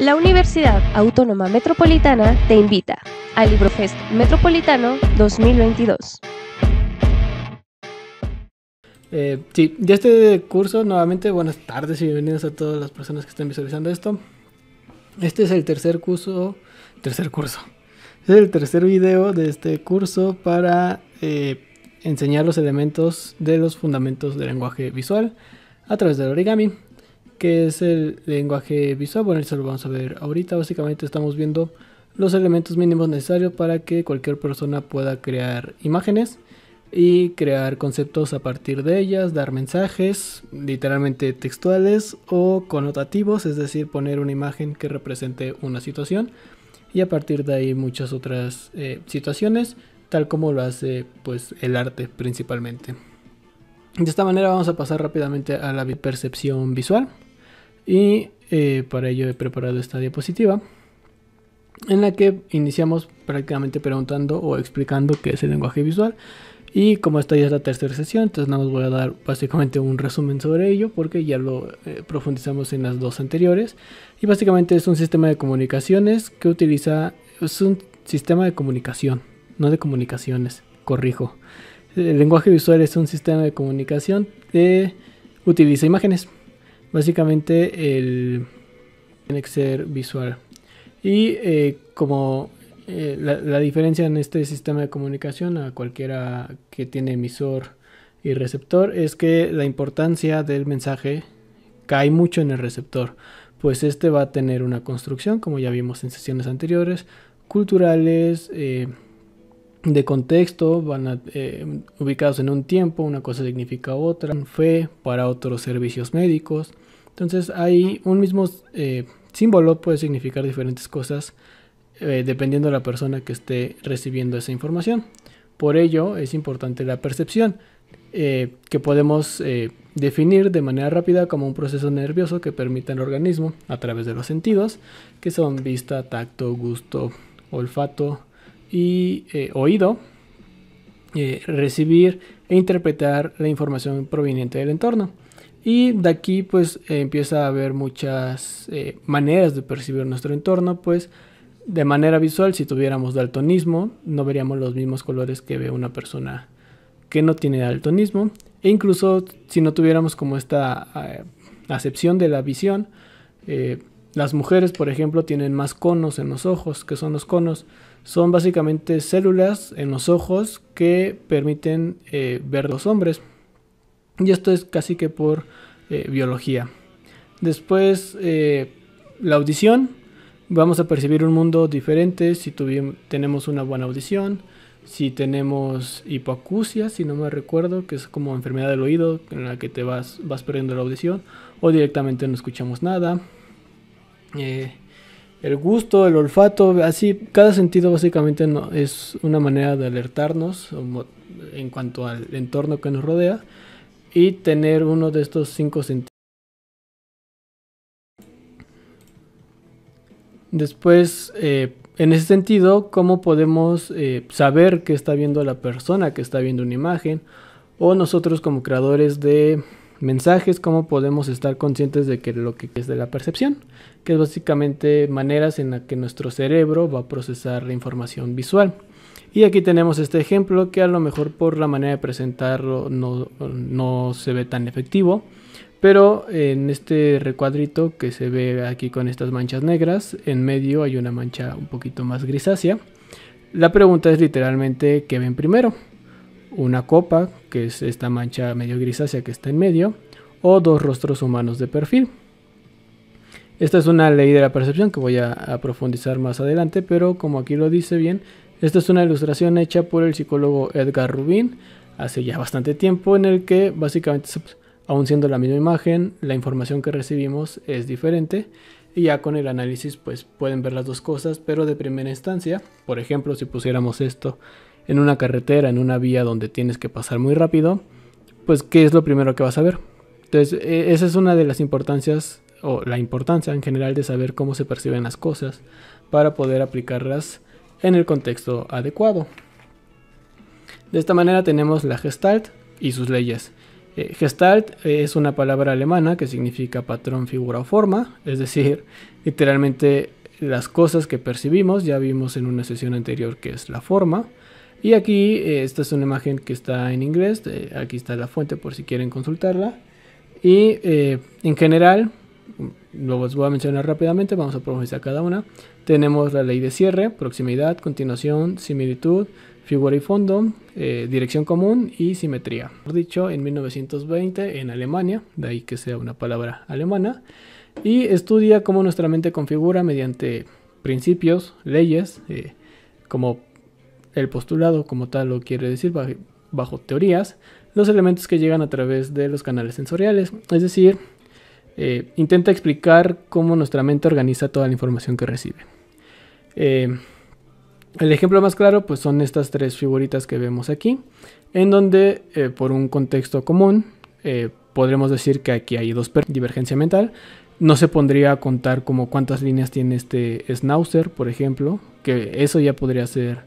La Universidad Autónoma Metropolitana te invita al Librofest Metropolitano 2022. Eh, sí, ya este curso, nuevamente, buenas tardes y bienvenidos a todas las personas que estén visualizando esto. Este es el tercer curso, tercer curso, es el tercer video de este curso para eh, enseñar los elementos de los fundamentos del lenguaje visual a través del origami que es el lenguaje visual. Bueno, eso lo vamos a ver ahorita. Básicamente estamos viendo los elementos mínimos necesarios para que cualquier persona pueda crear imágenes y crear conceptos a partir de ellas, dar mensajes literalmente textuales o connotativos, es decir, poner una imagen que represente una situación y a partir de ahí muchas otras eh, situaciones, tal como lo hace pues el arte principalmente. De esta manera vamos a pasar rápidamente a la percepción visual. Y eh, para ello he preparado esta diapositiva en la que iniciamos prácticamente preguntando o explicando qué es el lenguaje visual. Y como esta ya es la tercera sesión, entonces nada más voy a dar básicamente un resumen sobre ello porque ya lo eh, profundizamos en las dos anteriores. Y básicamente es un sistema de comunicaciones que utiliza, es un sistema de comunicación, no de comunicaciones, corrijo. El lenguaje visual es un sistema de comunicación que utiliza imágenes. Básicamente el tiene que ser visual. Y eh, como eh, la, diferencia en este sistema de comunicación a cualquiera que tiene emisor y receptor es que la importancia del mensaje cae mucho en el receptor, pues este va a tener una construcción, como ya vimos en sesiones anteriores, culturales, eh, de contexto, van eh, ubicados en un tiempo, una cosa significa otra, fe para otros servicios médicos. Entonces hay un mismo eh, símbolo, puede significar diferentes cosas eh, dependiendo de la persona que esté recibiendo esa información. Por ello es importante la percepción, que podemos definir de manera rápida como un proceso nervioso que permite al organismo, a través de los sentidos, que son vista, tacto, gusto, olfato, y eh, oído, eh, recibir e interpretar la información proveniente del entorno. Y de aquí pues eh, empieza a haber muchas maneras de percibir nuestro entorno, pues de manera visual, si tuviéramos daltonismo, no veríamos los mismos colores que ve una persona que no tiene daltonismo. E incluso si no tuviéramos como esta acepción de la visión, las mujeres, por ejemplo, tienen más conos en los ojos, que son los conos son básicamente células en los ojos que permiten eh, ver los hombres. Y esto es casi que por eh, biología. Después, eh, la audición. Vamos a percibir un mundo diferente si tenemos una buena audición, si tenemos hipoacusia, si no me recuerdo, que es como enfermedad del oído en la que te vas, vas perdiendo la audición, o directamente no escuchamos nada el gusto, el olfato, así, cada sentido básicamente es una manera de alertarnos um, en cuanto al entorno que nos rodea y tener uno de estos cinco sentidos. Después, eh, en ese sentido, ¿cómo podemos eh, saber qué está viendo la persona que está viendo una imagen? O nosotros como creadores de mensajes, ¿cómo podemos estar conscientes de que lo que es de la percepción? que es básicamente maneras en las que nuestro cerebro va a procesar la información visual. Y aquí tenemos este ejemplo que a lo mejor por la manera de presentarlo no, se ve tan efectivo, pero en este recuadrito que se ve aquí con estas manchas negras, en medio hay una mancha un poquito más grisácea. La pregunta es literalmente, ¿qué ven primero? ¿Una copa, que es esta mancha medio grisácea que está en medio, o dos rostros humanos de perfil? Esta es una ley de la percepción que voy a, profundizar más adelante, pero como aquí lo dice bien, esta es una ilustración hecha por el psicólogo Edgar Rubin hace ya bastante tiempo en el que básicamente, aun siendo la misma imagen, la información que recibimos es diferente y ya con el análisis pues pueden ver las dos cosas, pero de primera instancia, por ejemplo, si pusiéramos esto en una carretera, en una vía donde tienes que pasar muy rápido, pues ¿qué es lo primero que vas a ver? Entonces, e, esa es una de las importancias o la importancia en general de saber cómo se perciben las cosas para poder aplicarlas en el contexto adecuado. De esta manera tenemos la Gestalt y sus leyes. Eh, gestalt es una palabra alemana que significa patrón, figura o forma, es decir, literalmente las cosas que percibimos, ya vimos en una sesión anterior que es la forma. Y aquí, eh, esta es una imagen que está en inglés, eh, aquí está la fuente por si quieren consultarla. Y en general, os voy a mencionar rápidamente, vamos a profundizar cada una. Tenemos la ley de cierre, proximidad, continuación, similitud, figura y fondo, eh, dirección común y simetría. Dicho en 1920 en Alemania, de ahí que sea una palabra alemana, y estudia cómo nuestra mente configura mediante principios, leyes, eh, como el postulado como tal lo quiere decir bajo teorías, los elementos que llegan a través de los canales sensoriales, es decir, eh, intenta explicar cómo nuestra mente organiza toda la información que recibe. Eh, el ejemplo más claro pues son estas tres figuritas que vemos aquí, en donde eh, por un contexto común podremos decir que aquí hay dos divergencia mental. No se pondría a contar como cuántas líneas tiene este Schnauzer, por ejemplo, que eso ya podría ser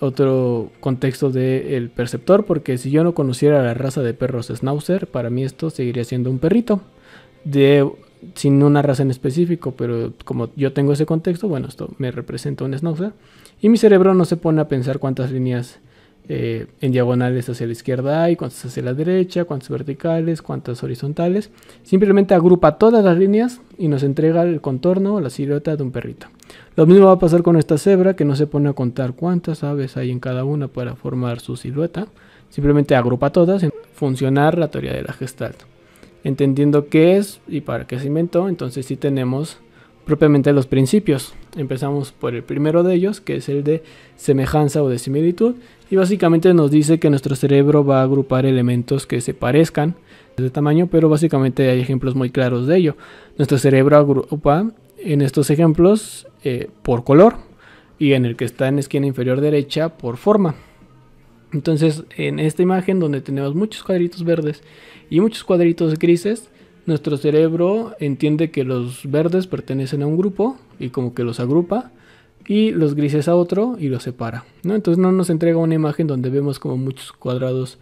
otro contexto del perceptor, porque si yo no conociera la raza de perros Schnauzer, para mí esto seguiría siendo un perrito sin una razón específica, pero como yo tengo ese contexto, bueno, esto me representa un schnauzer. ¿eh? Y mi cerebro no se pone a pensar cuántas líneas eh, en diagonales hacia la izquierda hay, cuántas hacia la derecha, cuántas verticales, cuántas horizontales. Simplemente agrupa todas las líneas y nos entrega el contorno O la silueta de un perrito. Lo mismo va a pasar con esta cebra que no se pone a contar cuántas aves hay en cada una para formar su silueta. Simplemente agrupa todas en funcionar la teoría de la gestalt entendiendo qué es y para qué se inventó, entonces sí tenemos propiamente los principios. Empezamos por el primero de ellos, que es el de semejanza o de similitud, y básicamente nos dice que nuestro cerebro va a agrupar elementos que se parezcan de tamaño, pero básicamente hay ejemplos muy claros de ello. Nuestro cerebro agrupa en estos ejemplos eh, por color y en el que está en esquina inferior derecha por forma. Entonces, en esta imagen donde tenemos muchos cuadritos verdes y muchos cuadritos grises, nuestro cerebro entiende que los verdes pertenecen a un grupo y como que los agrupa y los grises a otro y los separa. Entonces no nos entrega una imagen donde vemos como muchos cuadrados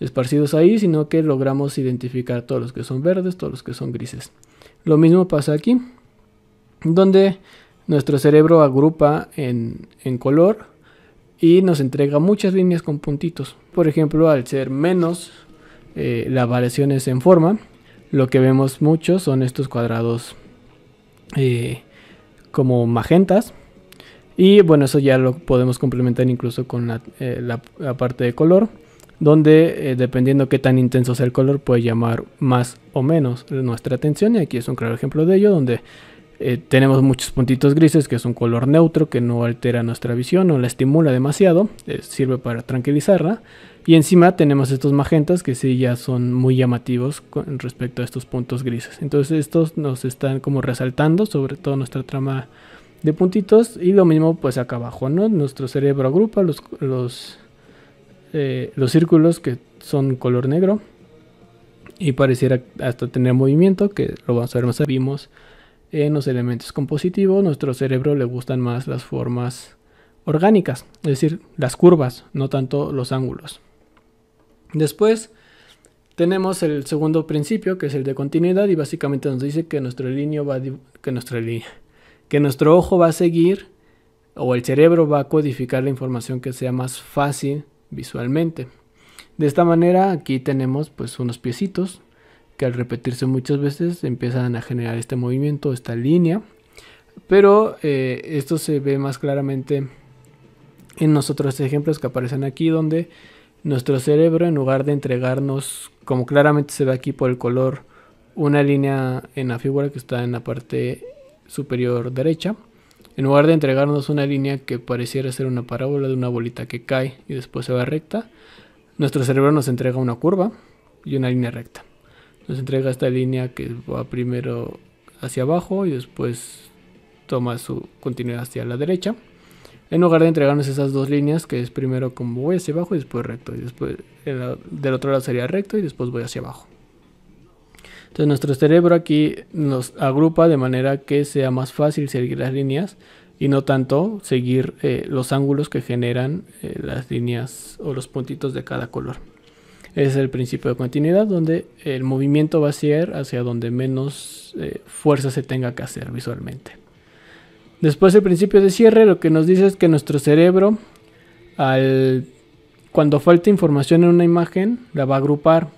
esparcidos ahí, sino que logramos identificar todos los que son verdes, todos los que son grises. Lo mismo pasa aquí, donde nuestro cerebro agrupa en color y nos entrega muchas líneas con puntitos. Por ejemplo, al ser menos eh, la variación es en forma, lo que vemos mucho son estos cuadrados eh, como magentas. Y bueno, eso ya lo podemos complementar incluso con la, eh, parte de color, donde dependiendo qué tan intenso sea el color puede llamar más o menos nuestra atención. Y aquí es un claro ejemplo de ello, donde eh, tenemos muchos puntitos grises, que es un color neutro que no altera nuestra visión, o la estimula demasiado, eh, sirve para tranquilizarla. Y encima tenemos estos magentas que sí ya son muy llamativos con respecto a estos puntos grises. Entonces estos nos están como resaltando sobre todo nuestra trama de puntitos y lo mismo pues acá abajo, ¿no? Nuestro cerebro agrupa los, los, eh, los círculos que son color negro y pareciera hasta tener movimiento que lo vamos a ver más. Vimos en los elementos compositivos, nuestro cerebro le gustan más las formas orgánicas, es decir, las curvas, no tanto los ángulos. Después tenemos el segundo principio, que es el de continuidad, y básicamente nos dice que nuestro, línea va que nuestra línea, que nuestro ojo va a seguir o el cerebro va a codificar la información que sea más fácil visualmente. De esta manera aquí tenemos pues unos piecitos que al repetirse muchas veces empiezan a generar este movimiento, esta línea. Pero eh, esto se ve más claramente en los otros ejemplos que aparecen aquí donde nuestro cerebro en lugar de entregarnos, como claramente se ve aquí por el color, una línea en la figura que está en la parte superior derecha, en lugar de entregarnos una línea que pareciera ser una parábola de una bolita que cae y después se va recta, nuestro cerebro nos entrega una curva y una línea recta nos entrega esta línea que va primero hacia abajo y después toma su continuidad hacia la derecha. En lugar de entregarnos esas dos líneas, que es primero como voy hacia abajo y después recto, y después del otro lado sería recto y después voy hacia abajo. Entonces nuestro cerebro aquí nos agrupa de manera que sea más fácil seguir las líneas y no tanto seguir eh, los ángulos que generan eh, las líneas o los puntitos de cada color es el principio de continuidad donde el movimiento va a ser hacia donde menos eh, fuerza se tenga que hacer visualmente. Después el principio de cierre lo que nos dice es que nuestro cerebro al, cuando falta información en una imagen la va a agrupar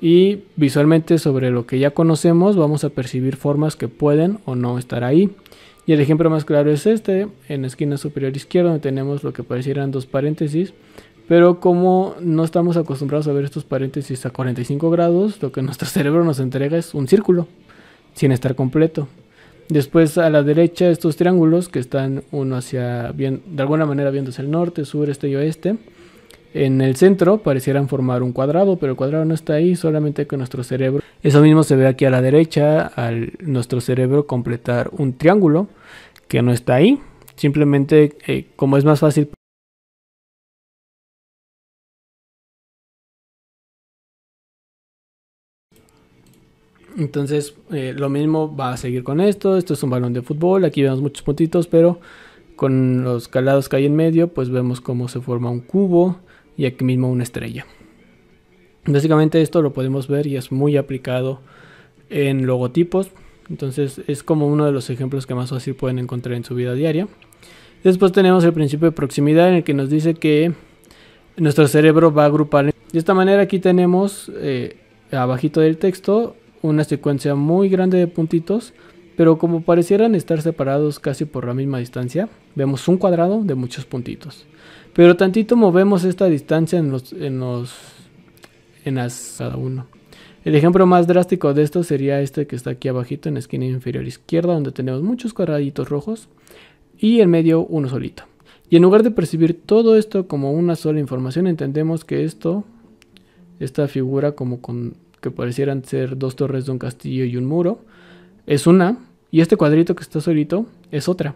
y visualmente sobre lo que ya conocemos vamos a percibir formas que pueden o no estar ahí. Y el ejemplo más claro es este, en la esquina superior izquierda donde tenemos lo que parecieran dos paréntesis, pero como no estamos acostumbrados a ver estos paréntesis a 45 grados, lo que nuestro cerebro nos entrega es un círculo, sin estar completo. Después a la derecha estos triángulos que están uno hacia, bien, de alguna manera viéndose el norte, sur, este y oeste. En el centro parecieran formar un cuadrado, pero el cuadrado no está ahí, solamente que nuestro cerebro... Eso mismo se ve aquí a la derecha, al nuestro cerebro completar un triángulo que no está ahí. Simplemente eh, como es más fácil Entonces, eh, lo mismo va a seguir con esto. Esto es un balón de fútbol. Aquí vemos muchos puntitos, pero con los calados que hay en medio, pues vemos cómo se forma un cubo y aquí mismo una estrella. Básicamente esto lo podemos ver y es muy aplicado en logotipos. Entonces es como uno de los ejemplos que más fácil pueden encontrar en su vida diaria. Después tenemos el principio de proximidad en el que nos dice que nuestro cerebro va a agrupar. De esta manera aquí tenemos eh, abajito del texto una secuencia muy grande de puntitos, pero como parecieran estar separados casi por la misma distancia, vemos un cuadrado de muchos puntitos. Pero tantito movemos esta distancia en los en los en las cada uno. El ejemplo más drástico de esto sería este que está aquí abajito en la esquina inferior izquierda donde tenemos muchos cuadraditos rojos y en medio uno solito. Y en lugar de percibir todo esto como una sola información, entendemos que esto, esta figura como con que parecieran ser dos torres de un castillo y un muro, es una, y este cuadrito que está solito es otra.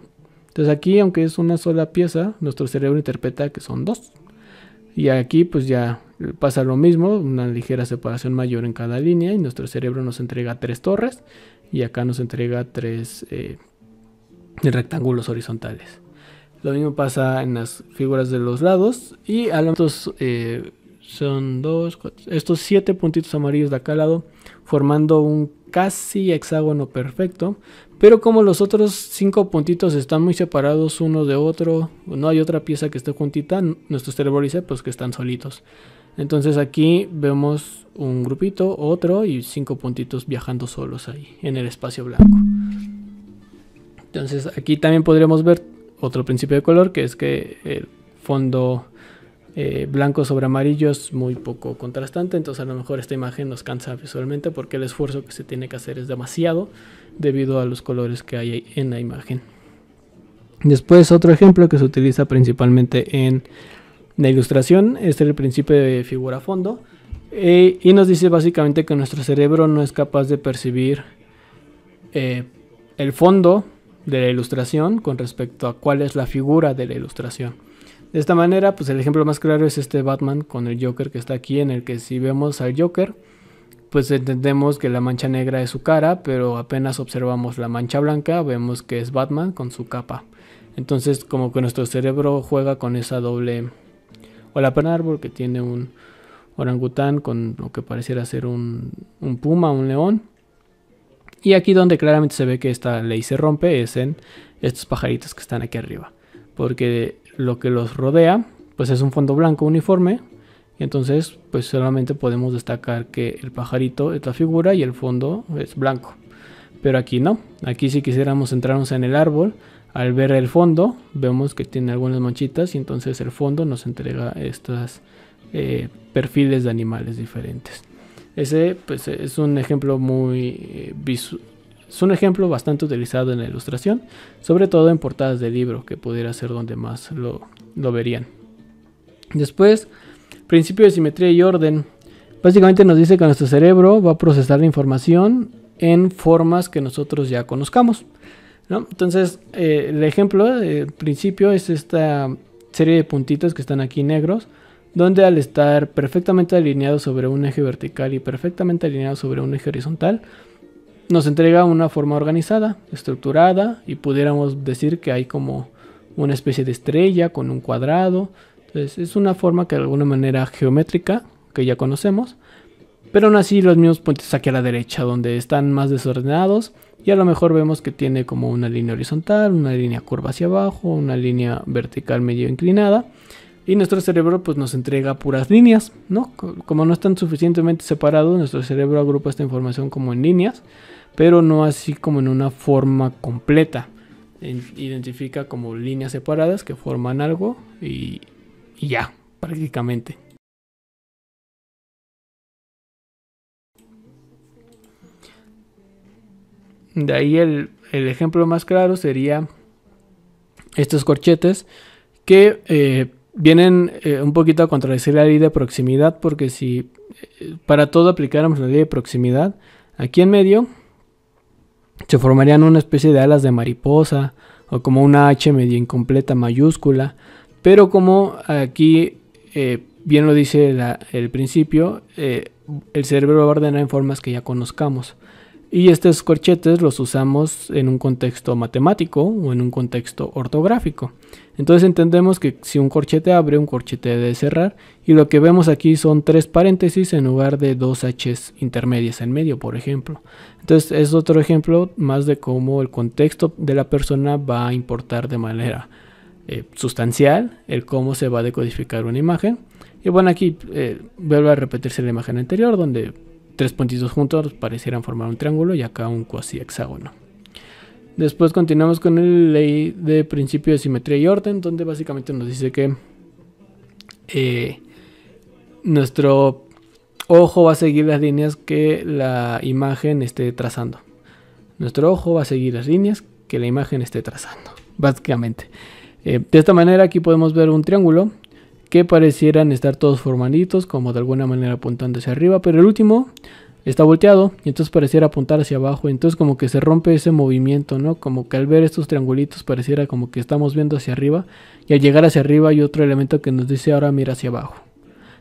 Entonces aquí, aunque es una sola pieza, nuestro cerebro interpreta que son dos. Y aquí pues ya pasa lo mismo, una ligera separación mayor en cada línea y nuestro cerebro nos entrega tres torres y acá nos entrega tres eh, rectángulos horizontales. Lo mismo pasa en las figuras de los lados y a los eh, son dos, estos siete puntitos amarillos de acá al lado, formando un casi hexágono perfecto. Pero como los otros cinco puntitos están muy separados uno de otro, no hay otra pieza que esté juntita, nuestros pues que están solitos. Entonces aquí vemos un grupito, otro y cinco puntitos viajando solos ahí en el espacio blanco. Entonces aquí también podríamos ver otro principio de color que es que el fondo eh, blanco sobre amarillo es muy poco contrastante, entonces a lo mejor esta imagen nos cansa visualmente porque el esfuerzo que se tiene que hacer es demasiado debido a los colores que hay en la imagen. Después otro ejemplo que se utiliza principalmente en la ilustración es el principio de figura fondo eh, y nos dice básicamente que nuestro cerebro no es capaz de percibir eh, el fondo de la ilustración con respecto a cuál es la figura de la ilustración. De esta manera, pues el ejemplo más claro es este Batman con el Joker que está aquí, en el que si vemos al Joker, pues entendemos que la mancha negra es su cara, pero apenas observamos la mancha blanca, vemos que es Batman con su capa. Entonces, como que nuestro cerebro juega con esa doble la la árbol que tiene un orangután con lo que pareciera ser un, un puma, un león. Y aquí donde claramente se ve que esta ley se rompe es en estos pajaritos que están aquí arriba. Porque lo que los rodea, pues es un fondo blanco uniforme. Y entonces, pues solamente podemos destacar que el pajarito es la figura y el fondo es blanco. Pero aquí no. Aquí si quisiéramos centrarnos en el árbol, al ver el fondo, vemos que tiene algunas manchitas y entonces el fondo nos entrega estos eh, perfiles de animales diferentes. Ese pues, es un ejemplo muy eh, visual es un ejemplo bastante utilizado en la ilustración, sobre todo en portadas de libro, que pudiera ser donde más lo, verían. Después, principio de simetría y orden. Básicamente nos dice que nuestro cerebro va a procesar la información en formas que nosotros ya conozcamos. Entonces, eh, el ejemplo, el eh, principio es esta serie de puntitos que están aquí negros, donde al estar perfectamente alineados sobre un eje vertical y perfectamente alineados sobre un eje horizontal, nos entrega una forma organizada, estructurada y pudiéramos decir que hay como una especie de estrella con un cuadrado. Entonces es una forma que de alguna manera geométrica que ya conocemos, pero aún así los mismos puentes aquí a la derecha donde están más desordenados y a lo mejor vemos que tiene como una línea horizontal, una línea curva hacia abajo, una línea vertical medio inclinada y nuestro cerebro pues nos entrega puras líneas, ¿no? Como no están suficientemente separados, nuestro cerebro agrupa esta información como en líneas, pero no así como en una forma completa. Identifica como líneas separadas que forman algo y, ya, prácticamente. De ahí el, ejemplo más claro sería estos corchetes que eh, vienen eh, un poquito a contradecir la ley de proximidad, porque si eh, para todo aplicáramos la ley de proximidad, aquí en medio se formarían una especie de alas de mariposa o como una H medio incompleta mayúscula, pero como aquí eh, bien lo dice el principio, el cerebro va a ordenar en formas que ya conozcamos. Y estos corchetes los usamos en un contexto matemático o en un contexto ortográfico. Entonces entendemos que si un corchete abre, un corchete debe cerrar. Y lo que vemos aquí son tres paréntesis en lugar de dos Hs intermedias en medio, por ejemplo. Entonces es otro ejemplo más de cómo el contexto de la persona va a importar de manera eh, sustancial el cómo se va a decodificar una imagen. Y bueno, aquí eh, vuelve a repetirse la imagen anterior donde tres puntitos juntos parecieran formar un triángulo y acá un cuasi hexágono. Después continuamos con la ley de principio de simetría y orden, donde básicamente nos dice que eh, nuestro ojo va a seguir las líneas que la imagen esté trazando. Nuestro ojo va a seguir las líneas que la imagen esté trazando, básicamente. Eh, de esta manera aquí podemos ver un triángulo que parecieran estar todos formaditos, como de alguna manera apuntando hacia arriba, pero el último está volteado y entonces pareciera apuntar hacia abajo, entonces como que se rompe ese movimiento, ¿no? Como que al ver estos triangulitos pareciera como que estamos viendo hacia arriba y al llegar hacia arriba hay otro elemento que nos dice ahora mira hacia abajo.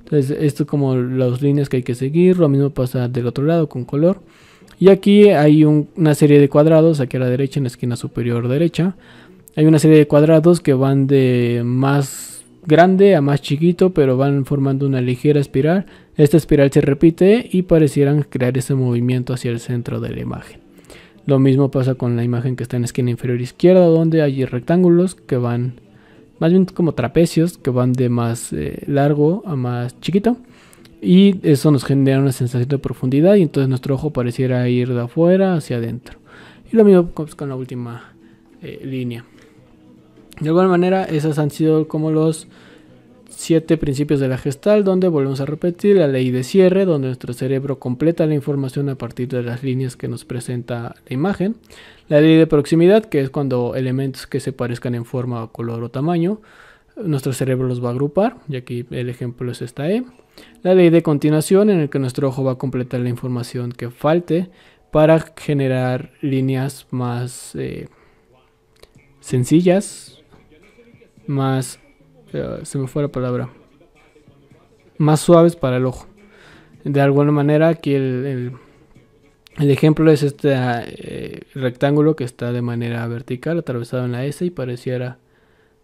Entonces esto es como las líneas que hay que seguir, lo mismo pasa del otro lado con color. Y aquí hay una serie de cuadrados, aquí a la derecha en la esquina superior derecha, hay una serie de cuadrados que van de más grande a más chiquito, pero van formando una ligera espiral. Esta espiral se repite y parecieran crear ese movimiento hacia el centro de la imagen. Lo mismo pasa con la imagen que está en la esquina inferior izquierda, donde hay rectángulos que van, más bien como trapecios, que van de más eh, largo a más chiquito. Y eso nos genera una sensación de profundidad y entonces nuestro ojo pareciera ir de afuera hacia adentro. Y lo mismo pues, con la última eh, línea. De alguna manera, esas han sido como los siete principios de la gestal, donde volvemos a repetir la ley de cierre, donde nuestro cerebro completa la información a partir de las líneas que nos presenta la imagen, la ley de proximidad, que es cuando elementos que se parezcan en forma, color o tamaño, nuestro cerebro los va a agrupar, y aquí el ejemplo es esta E, la ley de continuación, en el que nuestro ojo va a completar la información que falte para generar líneas más eh, sencillas, más, eh, se me fue la palabra, más suaves para el ojo. De alguna manera aquí el, ejemplo es este eh, rectángulo que está de manera vertical atravesado en la S y pareciera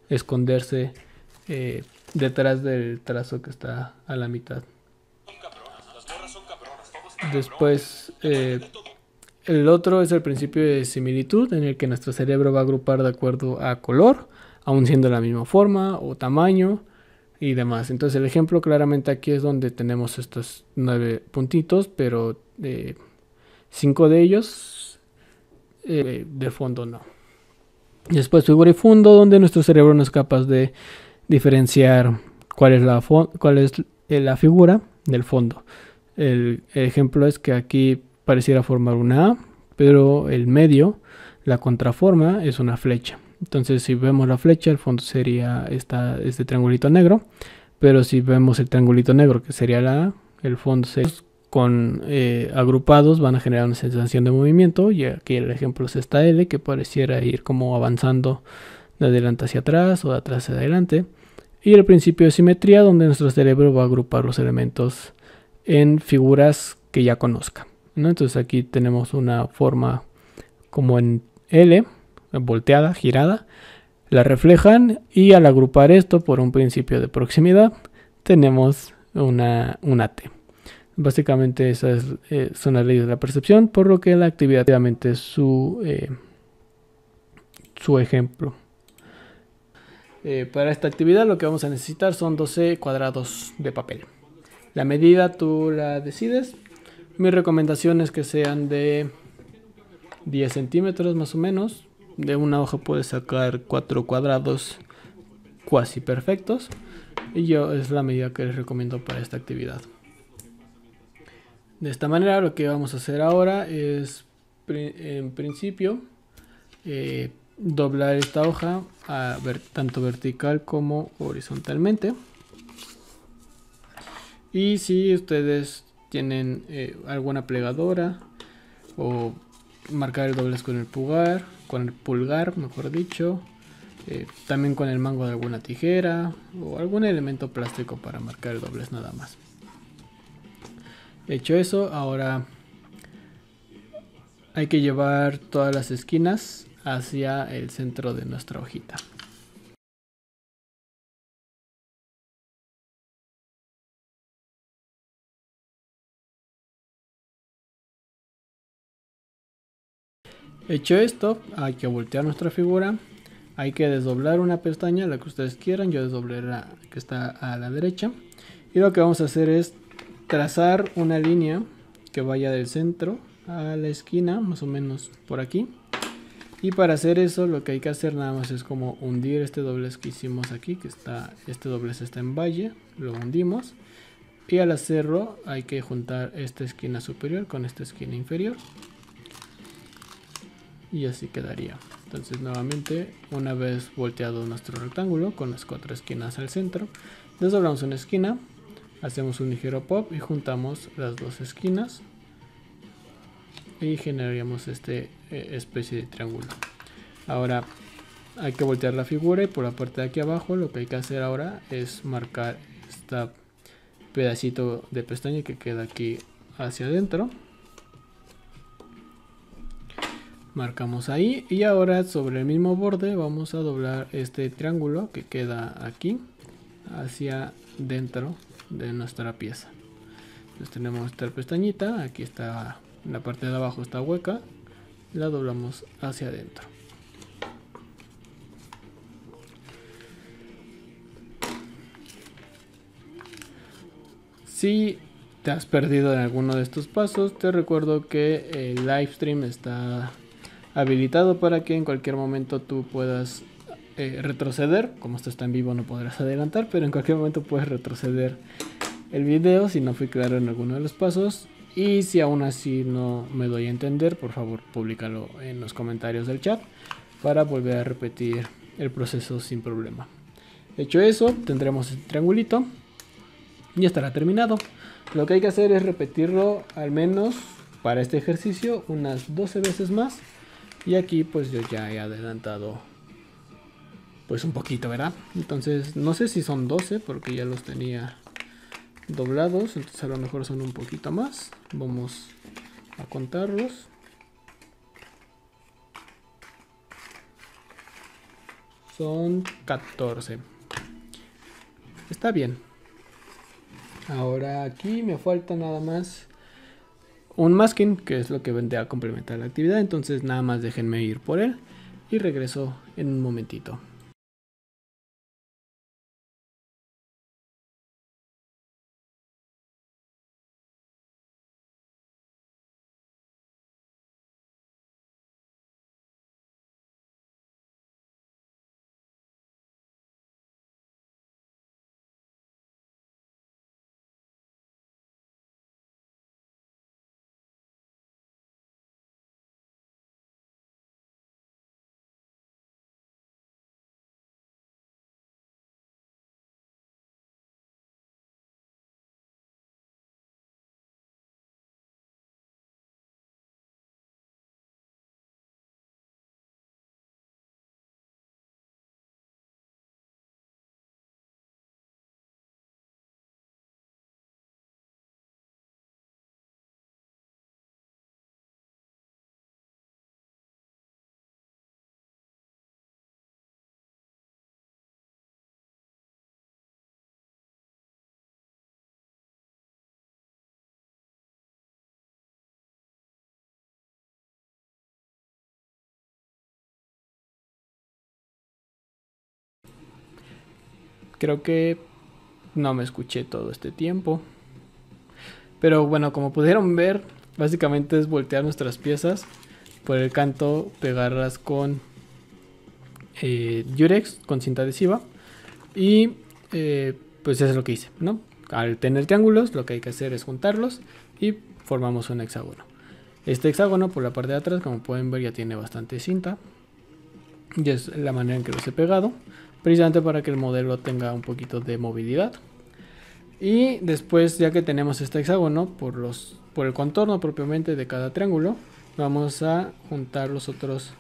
esconderse eh, detrás del trazo que está a la mitad. Después, el otro es el principio de similitud en el que nuestro cerebro va a agrupar de acuerdo a color aún siendo la misma forma o tamaño y demás. Entonces el ejemplo claramente aquí es donde tenemos estos nueve puntitos, pero eh, cinco de ellos eh, de fondo no. Después figura y fondo, donde nuestro cerebro no es capaz de diferenciar cuál es la, cuál es eh, la figura del fondo. El ejemplo es que aquí pareciera formar una A, pero el medio, la contraforma, es una flecha. Entonces, si vemos la flecha, el fondo sería este triangulito negro. Pero si vemos el triangulito negro, que sería la A, el fondo sería con eh, agrupados van a generar una sensación de movimiento y aquí el ejemplo es esta L que pareciera ir como avanzando de adelante hacia atrás o de atrás hacia adelante y el principio de simetría donde nuestro cerebro va a agrupar los elementos en figuras que ya conozca entonces aquí tenemos una forma como en L volteada, girada, la reflejan y al agrupar esto por un principio de proximidad tenemos una, una T. Básicamente esas eh, son las leyes de la percepción, por lo que la actividad es su, eh, su ejemplo. Eh, para esta actividad lo que vamos a necesitar son 12 cuadrados de papel. La medida tú la decides. Mi recomendación es que sean de 10 centímetros más o menos de una hoja puedes sacar cuatro cuadrados cuasi perfectos y yo es la medida que les recomiendo para esta actividad. De esta manera lo que vamos a hacer ahora es en principio eh, doblar esta hoja a ver, tanto vertical como horizontalmente y si ustedes tienen eh, alguna plegadora o marcar el doblez con el pulgar, con el pulgar, mejor dicho. Eh, también con el mango de alguna tijera o algún elemento plástico para marcar el doblez nada más. Hecho eso, ahora hay que llevar todas las esquinas hacia el centro de nuestra hojita. Hecho esto, hay que voltear nuestra figura. Hay que desdoblar una pestaña, la que ustedes quieran. Yo desdoblaré la que está a la derecha. Y lo que vamos a hacer es trazar una línea que vaya del centro a la esquina, más o menos por aquí. Y para hacer eso lo que hay que hacer nada más es como hundir este doblez que hicimos aquí, que está este doblez está en valle, lo hundimos. Y al hacerlo hay que juntar esta esquina superior con esta esquina inferior y así quedaría entonces nuevamente una vez volteado nuestro rectángulo con las cuatro esquinas al centro desdoblamos una esquina hacemos un ligero pop y juntamos las dos esquinas y generaríamos este eh, especie de triángulo ahora hay que voltear la figura y por la parte de aquí abajo lo que hay que hacer ahora es marcar este pedacito de pestaña que queda aquí hacia adentro marcamos ahí y ahora sobre el mismo borde vamos a doblar este triángulo que queda aquí hacia dentro de nuestra pieza entonces tenemos esta pestañita aquí está en la parte de abajo está hueca la doblamos hacia adentro si te has perdido en alguno de estos pasos te recuerdo que el live stream está habilitado para que en cualquier momento tú puedas eh, retroceder. Como esto está en vivo no podrás adelantar, pero en cualquier momento puedes retroceder el video si no fui claro en alguno de los pasos. Y si aún así no me doy a entender, por favor, públicalo en los comentarios del chat para volver a repetir el proceso sin problema. Hecho eso, tendremos el este triangulito. y estará terminado. Lo que hay que hacer es repetirlo al menos para este ejercicio unas 12 veces más y aquí pues yo ya he adelantado pues un poquito, ¿verdad? Entonces no sé si son 12 porque ya los tenía doblados, entonces a lo mejor son un poquito más. Vamos a contarlos. Son 14. Está bien. Ahora aquí me falta nada más un masking, que es lo que vendría a complementar la actividad. Entonces nada más déjenme ir por él y regreso en un momentito. Creo que no me escuché todo este tiempo. Pero bueno, como pudieron ver, básicamente es voltear nuestras piezas por el canto, pegarlas con eh, Durex, con cinta adhesiva. Y eh, pues es lo que hice, ¿no? Al tener triángulos, lo que hay que hacer es juntarlos y formamos un hexágono. Este hexágono por la parte de atrás, como pueden ver, ya tiene bastante cinta. Y es la manera en que los he pegado precisamente para que el modelo tenga un poquito de movilidad. Y después, ya que tenemos este hexágono por, los, por el contorno propiamente de cada triángulo, vamos a juntar los otros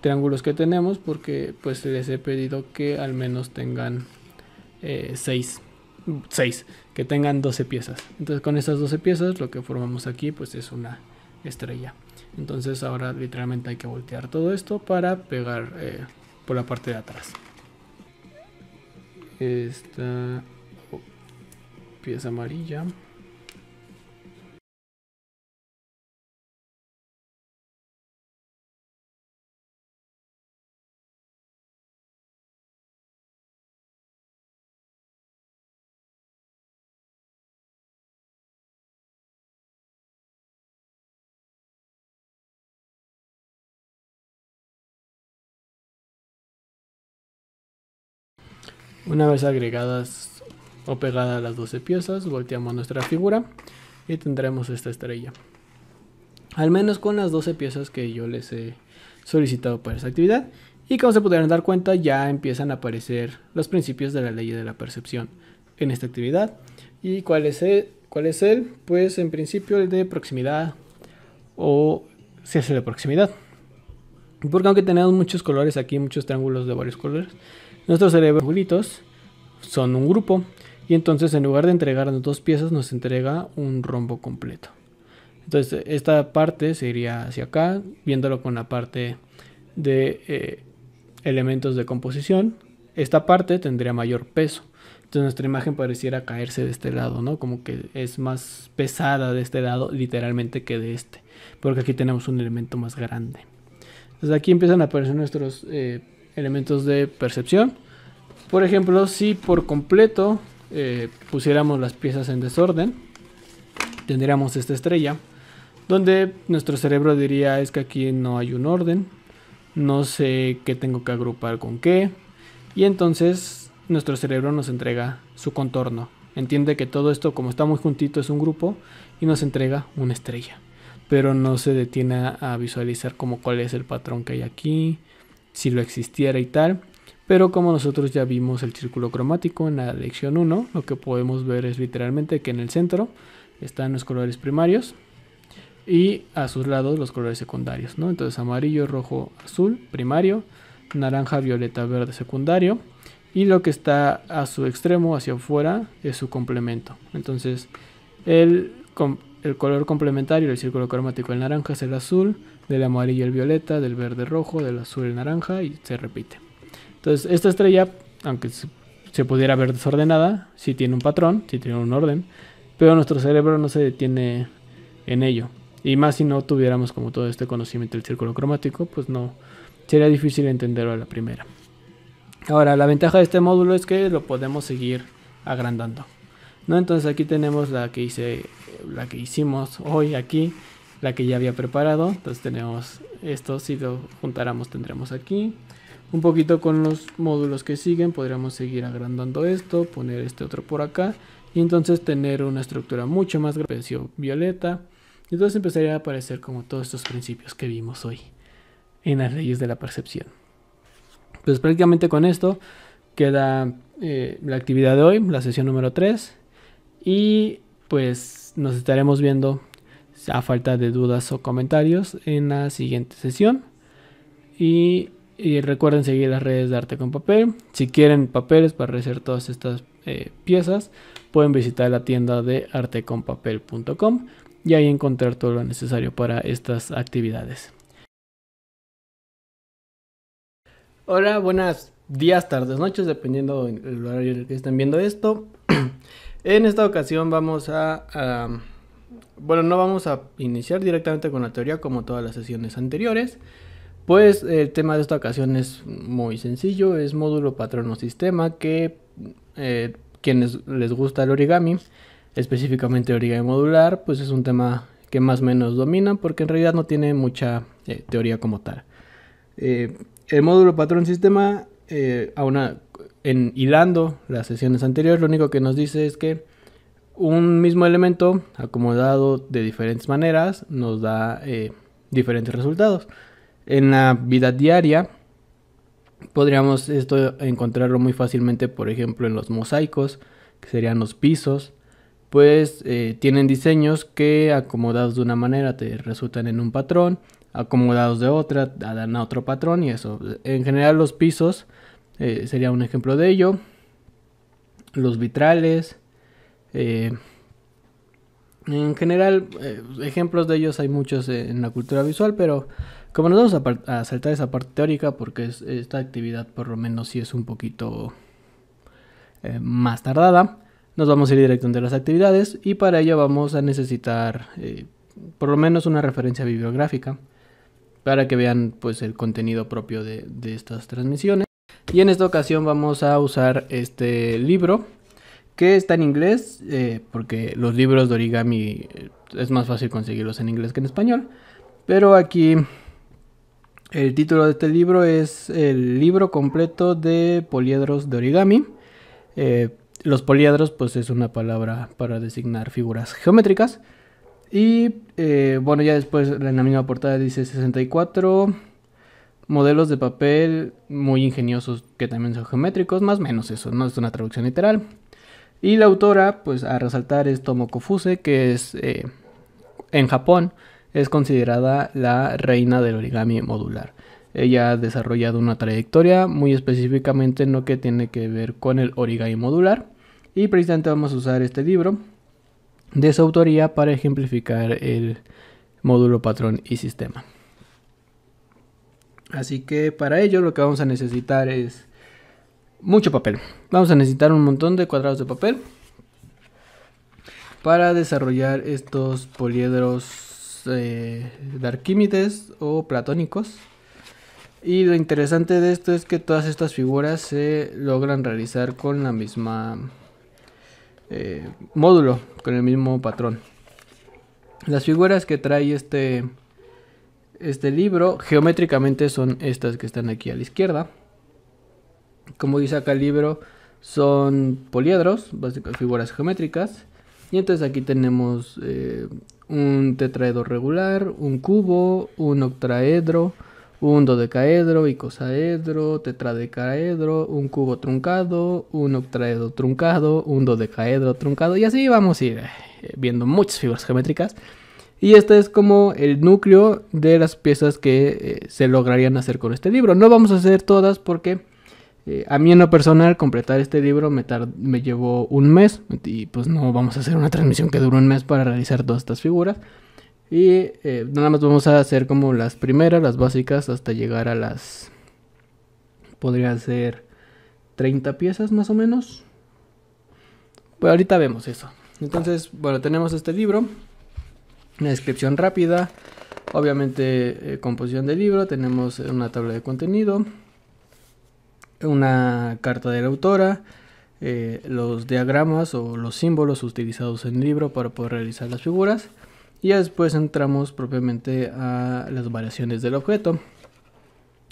triángulos que tenemos porque pues les he pedido que al menos tengan 6 eh, que tengan 12 piezas entonces con esas 12 piezas lo que formamos aquí pues es una estrella entonces ahora literalmente hay que voltear todo esto para pegar eh, por la parte de atrás esta oh, pieza amarilla Una vez agregadas o pegadas las 12 piezas, volteamos nuestra figura y tendremos esta estrella. Al menos con las 12 piezas que yo les he solicitado para esta actividad. Y como se podrán dar cuenta, ya empiezan a aparecer los principios de la ley de la percepción en esta actividad. ¿Y cuál es el, ¿Cuál es Pues en principio el de proximidad o si es de proximidad. Porque aunque tenemos muchos colores aquí, muchos triángulos de varios colores, Nuestros cerebros son un grupo y entonces en lugar de entregarnos dos piezas nos entrega un rombo completo. Entonces esta parte se iría hacia acá, viéndolo con la parte de eh, elementos de composición. Esta parte tendría mayor peso. Entonces nuestra imagen pareciera caerse de este lado, ¿no? Como que es más pesada de este lado literalmente que de este. Porque aquí tenemos un elemento más grande. Entonces aquí empiezan a aparecer nuestros... Eh, elementos de percepción. Por ejemplo, si por completo eh, pusiéramos las piezas en desorden, tendríamos esta estrella, donde nuestro cerebro diría es que aquí no hay un orden, no sé qué tengo que agrupar con qué, y entonces nuestro cerebro nos entrega su contorno. Entiende que todo esto, como está muy juntito, es un grupo y nos entrega una estrella. Pero no se detiene a visualizar como cuál es el patrón que hay aquí, si lo existiera y tal. Pero como nosotros ya vimos el círculo cromático en la lección 1, lo que podemos ver es literalmente que en el centro están los colores primarios y a sus lados los colores secundarios, Entonces amarillo, rojo, azul, primario, naranja, violeta, verde, secundario y lo que está a su extremo, hacia afuera, es su complemento. Entonces el, el color complementario del círculo cromático el naranja es el azul, del amarillo el violeta, del verde rojo, del azul el naranja y se repite. Entonces esta estrella, aunque se pudiera ver desordenada, sí tiene un patrón, sí tiene un orden, pero nuestro cerebro no se detiene en ello. Y más si no tuviéramos como todo este conocimiento del círculo cromático, pues no sería difícil entenderlo a la primera. Ahora, la ventaja de este módulo es que lo podemos seguir agrandando. ¿no? Entonces aquí tenemos la que hice, la que hicimos hoy aquí la que ya había preparado. Entonces tenemos esto, si lo juntáramos tendremos aquí. Un poquito con los módulos que siguen podríamos seguir agrandando esto, poner este otro por acá. Y entonces tener una estructura mucho más grande, violeta. Y entonces empezaría a aparecer como todos estos principios que vimos hoy en las leyes de la percepción. Pues prácticamente con esto queda eh, la actividad de hoy, la sesión número 3. Y pues nos estaremos viendo a falta de dudas o comentarios en la siguiente sesión. Y, recuerden seguir las redes de arte con papel. Si quieren papeles para hacer todas estas eh, piezas, pueden visitar la tienda de arteconpapel.com y ahí encontrar todo lo necesario para estas actividades. Hola, buenas días, tardes, noches, dependiendo del horario en el que estén viendo esto. en esta ocasión vamos a bueno, no vamos a iniciar directamente con la teoría como todas las sesiones anteriores. Pues el tema de esta ocasión es muy sencillo, es módulo patrón o sistema que eh, quienes les gusta el origami, específicamente origami modular, pues es un tema que más o menos dominan porque en realidad no tiene mucha eh, teoría como tal. Eh, el módulo patrón sistema, a en hilando las sesiones anteriores, lo único que nos dice es que un mismo elemento acomodado de diferentes maneras nos da eh, diferentes resultados. En la vida diaria podríamos esto encontrarlo muy fácilmente, por ejemplo, en los mosaicos, que serían los pisos, pues eh, tienen diseños que acomodados de una manera te resultan en un patrón, acomodados de otra dan a otro patrón y eso. En general los pisos serían eh, sería un ejemplo de ello. Los vitrales, eh, en general, eh, ejemplos de ellos hay muchos en la cultura visual, pero como nos vamos a, saltar esa parte teórica, porque esta actividad por lo menos sí es un poquito eh, más tardada, nos vamos a ir directamente a las actividades y para ello vamos a necesitar por lo menos una referencia bibliográfica para que vean pues el contenido propio de estas transmisiones. Y en esta ocasión vamos a usar este libro que está en inglés, eh, porque los libros de origami eh, es más fácil conseguirlos en inglés que en español. Pero aquí el título de este libro es el libro completo de poliedros de origami. Eh, los poliedros pues es una palabra para designar figuras geométricas. Y bueno, ya después en la misma portada dice 64 modelos de papel muy ingeniosos que también son geométricos, más o menos eso, no es una traducción literal. Y la autora, pues a resaltar es Tomoko Fuse, que es eh, en Japón es considerada la reina del origami modular. Ella ha desarrollado una trayectoria muy específicamente en lo que tiene que ver con el origami modular. Y precisamente vamos a usar este libro de su autoría para ejemplificar el módulo, patrón y sistema. Así que para ello lo que vamos a necesitar es mucho papel. Vamos a necesitar un montón de cuadrados de papel para desarrollar estos poliedros eh, de arquímides o platónicos. Y lo interesante de esto es que todas estas figuras se logran realizar con la misma eh, módulo, con el mismo patrón. Las figuras que trae este, este libro geométricamente son estas que están aquí a la izquierda como dice acá el libro, son poliedros, básicamente figuras geométricas. Y entonces aquí tenemos eh, un tetraedro regular, un cubo, un octaedro, un dodecaedro, icosaedro, tetradecaedro, un cubo truncado, un octaedro truncado, un dodecaedro truncado. Y así vamos a ir eh, viendo muchas figuras geométricas. Y este es como el núcleo de las piezas que eh, se lograrían hacer con este libro. No vamos a hacer todas porque eh, a mí en lo personal, completar este libro me, me llevó un mes y pues no vamos a hacer una transmisión que dure un mes para realizar todas estas figuras. Y eh, nada más vamos a hacer como las primeras, las básicas, hasta llegar a las... Podría ser 30 piezas más o menos. Pues ahorita vemos eso. Entonces, bueno, tenemos este libro. Una descripción rápida. Obviamente, eh, composición del libro. Tenemos una tabla de contenido una carta de la autora, eh, los diagramas o los símbolos utilizados en el libro para poder realizar las figuras y después entramos propiamente a las variaciones del objeto.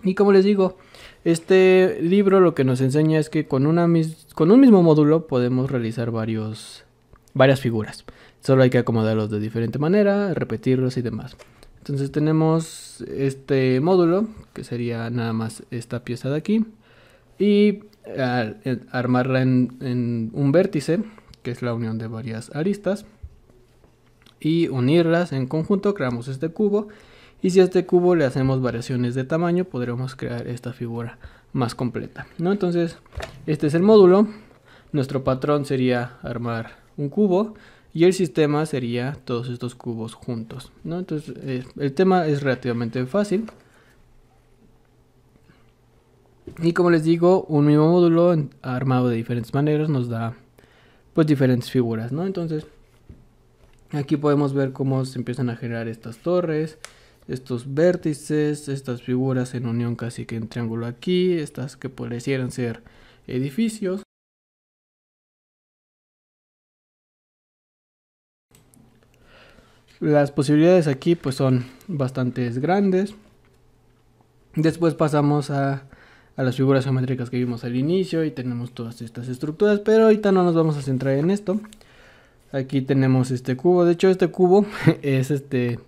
Y como les digo, este libro lo que nos enseña es que con, una con un mismo módulo podemos realizar varios, varias figuras. Solo hay que acomodarlos de diferente manera, repetirlos y demás. Entonces tenemos este módulo, que sería nada más esta pieza de aquí y al, armarla en, un vértice, que es la unión de varias aristas, y unirlas en conjunto creamos este cubo y si a este cubo le hacemos variaciones de tamaño podremos crear esta figura más completa ¿no? entonces este es el módulo nuestro patrón sería armar un cubo y el sistema sería todos estos cubos juntos entonces eh, el tema es relativamente fácil y como les digo, un mismo módulo armado de diferentes maneras nos da pues diferentes figuras, ¿no? Entonces, aquí podemos ver cómo se empiezan a generar estas torres, estos vértices, estas figuras en unión casi que en triángulo aquí, estas que parecieran ser edificios. Las posibilidades aquí pues son bastante grandes. Después pasamos a a las figuras geométricas que vimos al inicio y tenemos todas estas estructuras, pero ahorita no nos vamos a centrar en esto. Aquí tenemos este cubo, de hecho este cubo es este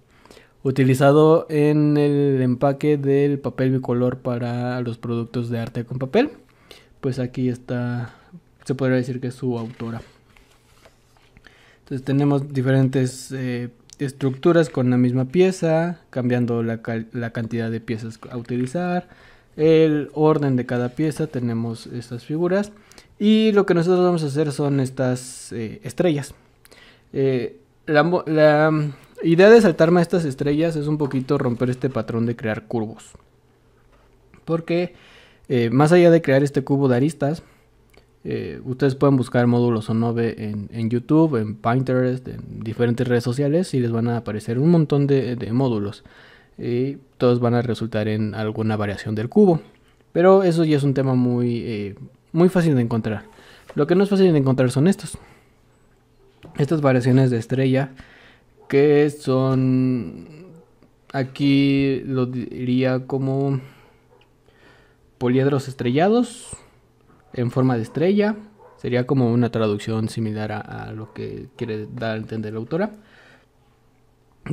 utilizado en el empaque del papel bicolor para los productos de arte con papel. Pues aquí está, se podría decir que es su autora. Entonces tenemos diferentes eh, estructuras con la misma pieza, cambiando la, la cantidad de piezas a utilizar el orden de cada pieza, tenemos estas figuras. Y lo que nosotros vamos a hacer son estas eh, estrellas. Eh, la, mm, idea de saltarme a estas estrellas es un poquito romper este patrón de crear curvos. Porque eh, más allá de crear este cubo de aristas, ustedes pueden buscar módulos o en, en YouTube, en Pinterest, en diferentes redes sociales y les van a aparecer un montón de, de módulos y todos van a resultar en alguna variación del cubo. Pero eso ya es un tema muy, eh, muy fácil de encontrar. Lo que no es fácil de encontrar son estos. Estas variaciones de estrella que son... Aquí lo diría como poliedros estrellados en forma de estrella. Sería como una traducción similar a lo que quiere dar a entender la autora.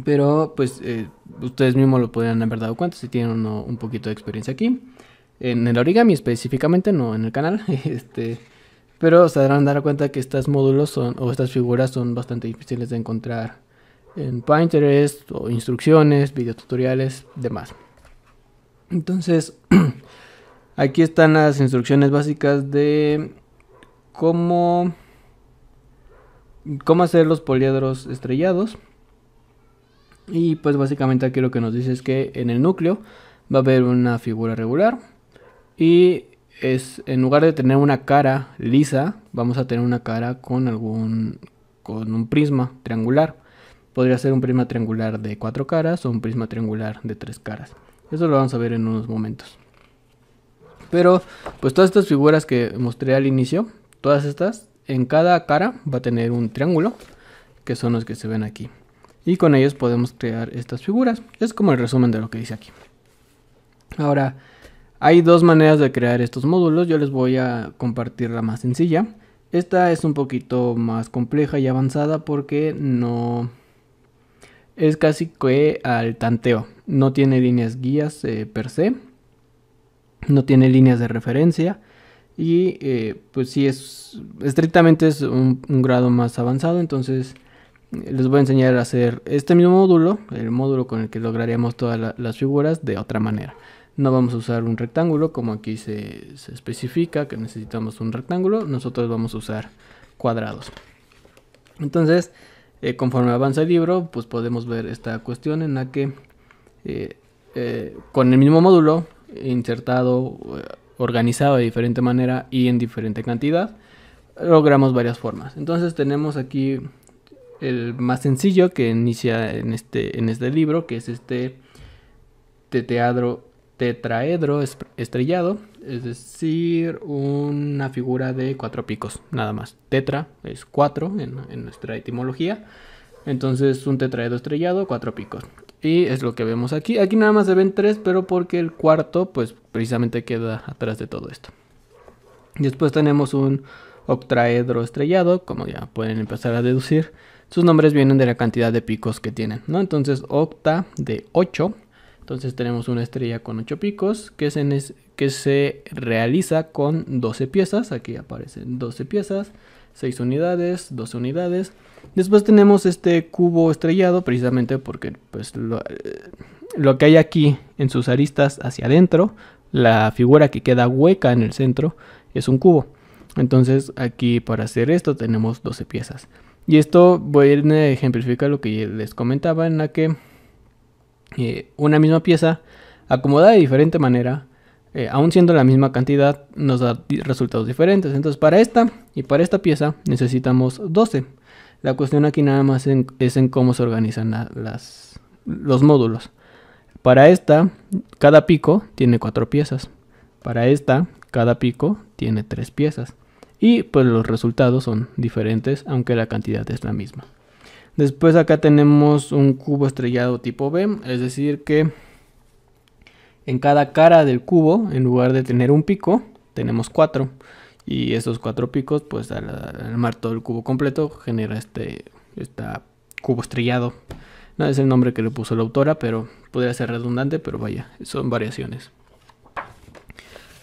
Pero pues eh, ustedes mismos lo podrían haber dado cuenta si tienen un poquito de experiencia aquí. En el origami específicamente, no en el canal. Este, pero se darán dar cuenta que estos módulos son, o estas figuras son bastante difíciles de encontrar en Pinterest, o instrucciones, videotutoriales, demás. Entonces, aquí están las instrucciones básicas de cómo, cómo hacer los poliedros estrellados. Y pues básicamente aquí lo que nos dice es que en el núcleo va a haber una figura regular. Y es en lugar de tener una cara lisa, vamos a tener una cara con algún con un prisma triangular. Podría ser un prisma triangular de cuatro caras o un prisma triangular de tres caras. Eso lo vamos a ver en unos momentos. Pero pues todas estas figuras que mostré al inicio, todas estas, en cada cara va a tener un triángulo, que son los que se ven aquí y con ellos podemos crear estas figuras. Es como el resumen de lo que dice aquí. Ahora, hay dos maneras de crear estos módulos, yo les voy a compartir la más sencilla. Esta es un poquito más compleja y avanzada porque no es casi que al tanteo. No tiene líneas guías eh, per se, no tiene líneas de referencia y eh, pues sí es estrictamente es un grado más avanzado, entonces les voy a enseñar a hacer este mismo módulo, el módulo con el que lograríamos todas las figuras de otra manera. No vamos a usar un rectángulo, como aquí se, especifica que necesitamos un rectángulo, nosotros vamos a usar cuadrados. Entonces, eh, conforme avanza el libro, pues podemos ver esta cuestión en la que eh, eh, con el mismo módulo, insertado, organizado de diferente manera y en diferente cantidad, logramos varias formas. Entonces tenemos aquí el más sencillo que inicia en este, en este libro, que es este tetraedro estrellado, es decir, una figura de cuatro picos, nada más. Tetra es cuatro en, en nuestra etimología. Entonces un tetraedro estrellado, cuatro picos. Y es lo que vemos aquí. Aquí nada más se ven tres, pero porque el cuarto, pues precisamente queda atrás de todo esto. Después tenemos un octraedro estrellado, como ya pueden empezar a deducir, sus nombres vienen de la cantidad de picos que tienen, ¿no? Entonces octa de 8, entonces tenemos una estrella con 8 picos que se, realiza con 12 piezas, aquí aparecen 12 piezas, 6 unidades, 12 unidades. Después tenemos este cubo estrellado precisamente porque pues lo, eh, lo que hay aquí en sus aristas hacia adentro, la figura que queda hueca en el centro es un cubo. Entonces aquí para hacer esto tenemos 12 piezas. Y esto voy a eh, ejemplificar lo que les comentaba en la que eh, una misma pieza acomodada de diferente manera, eh, aún siendo la misma cantidad, nos da resultados diferentes. Entonces para esta y para esta pieza necesitamos 12. La cuestión aquí nada más es en cómo se organizan las, los módulos. Para esta, cada pico tiene 4 piezas. Para esta, cada pico tiene 3 piezas y pues los resultados son diferentes aunque la cantidad es la misma. Después acá tenemos un cubo estrellado tipo B, es decir que en cada cara del cubo, en lugar de tener un pico, tenemos cuatro. Y esos cuatro picos, pues al, armar todo el cubo completo, genera este, este cubo estrellado. No es el nombre que le puso la autora, pero podría ser redundante, pero vaya, son variaciones.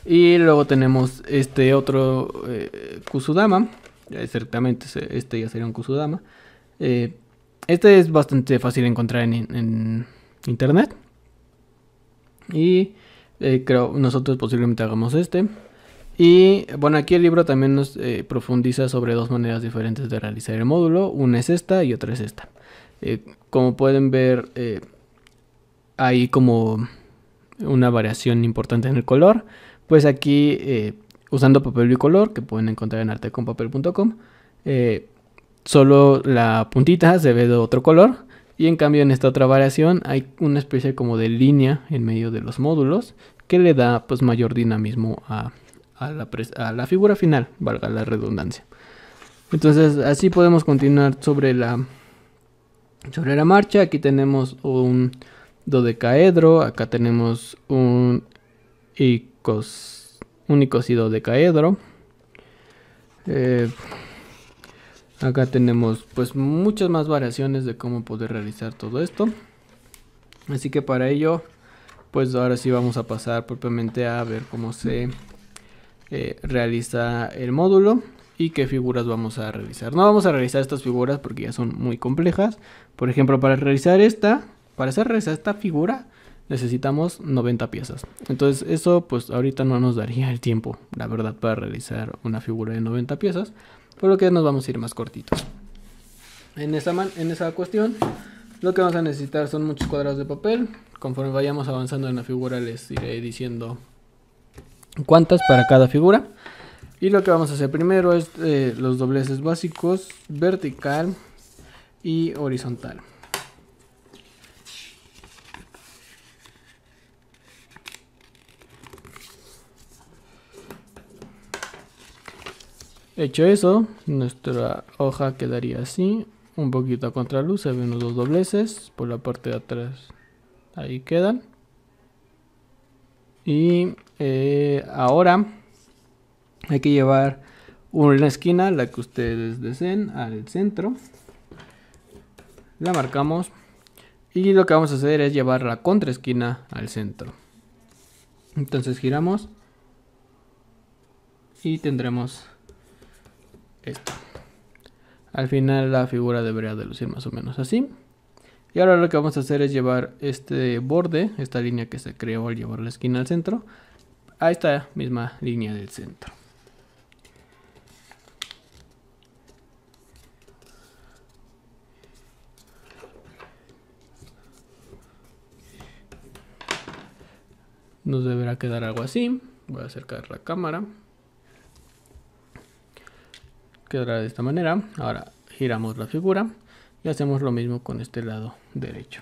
Y luego tenemos este otro eh, Kusudama. Exactamente, este ya sería un Kusudama. Eh, este es bastante fácil de encontrar en, internet. Y eh, creo nosotros posiblemente hagamos este. Y bueno, aquí el libro también nos eh, profundiza sobre dos maneras diferentes de realizar el módulo. Una es esta y otra es esta. como pueden ver, hay como una variación importante en el color pues aquí eh, usando papel bicolor que pueden encontrar en artecompapel.com, eh, solo la puntita se ve de otro color y en cambio en esta otra variación hay una especie como de línea en medio de los módulos que le da pues mayor dinamismo a, la, figura final, valga la redundancia. Entonces así podemos continuar sobre la, sobre la marcha. Aquí tenemos un dodecaedro, acá tenemos un único sido de caedro eh, acá tenemos pues muchas más variaciones de cómo poder realizar todo esto. Así que para ello, pues ahora sí vamos a pasar propiamente a ver cómo se eh, realiza el módulo y qué figuras vamos a realizar. No vamos a realizar estas figuras porque ya son muy complejas. Por ejemplo, para realizar esta, para hacer realizar esta figura, necesitamos 90 piezas. Entonces eso pues ahorita no nos daría el tiempo, la verdad, para realizar una figura de 90 piezas, por lo que nos vamos a ir más cortitos. En esa, en esa cuestión lo que vamos a necesitar son muchos cuadrados de papel. Conforme vayamos avanzando en la figura les iré diciendo cuántas para cada figura. Y lo que vamos a hacer primero es eh, los dobleces básicos, vertical y horizontal. Hecho eso, nuestra hoja quedaría así, un poquito a contraluz, se ven los dos dobleces por la parte de atrás. Ahí quedan. Y eh, ahora hay que llevar una esquina, la que ustedes deseen, al centro. La marcamos. Y lo que vamos a hacer es llevar la contra esquina al centro. Entonces giramos. Y tendremos al final la figura debería de lucir más o menos así. Y ahora lo que vamos a hacer es llevar este borde, esta línea que se creó al llevar la esquina al centro, a esta misma línea del centro. Nos deberá quedar algo así. Voy a acercar la cámara quedará de esta manera. Ahora giramos la figura y hacemos lo mismo con este lado derecho.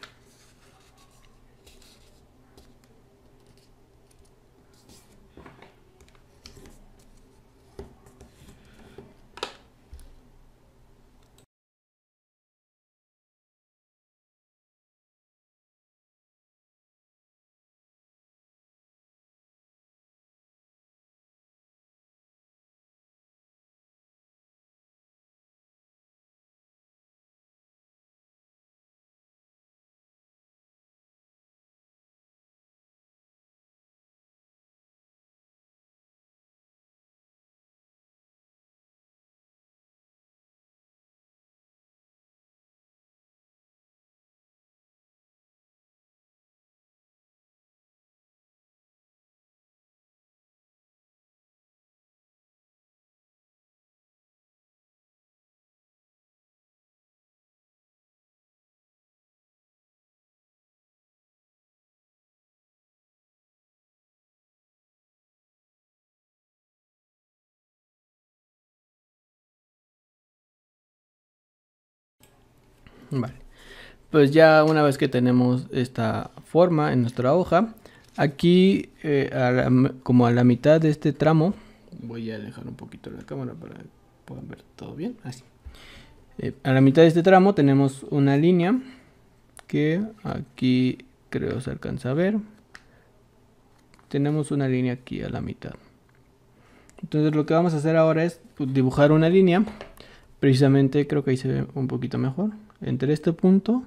Vale. Pues ya una vez que tenemos esta forma en nuestra hoja, aquí eh, como a la mitad de este tramo, voy a dejar un poquito la cámara para que puedan ver todo bien, así. Eh, a la mitad de este tramo tenemos una línea que aquí creo se alcanza a ver. Tenemos una línea aquí a la mitad. Entonces lo que vamos a hacer ahora es pues, dibujar una línea. Precisamente creo que ahí se ve un poquito mejor entre este punto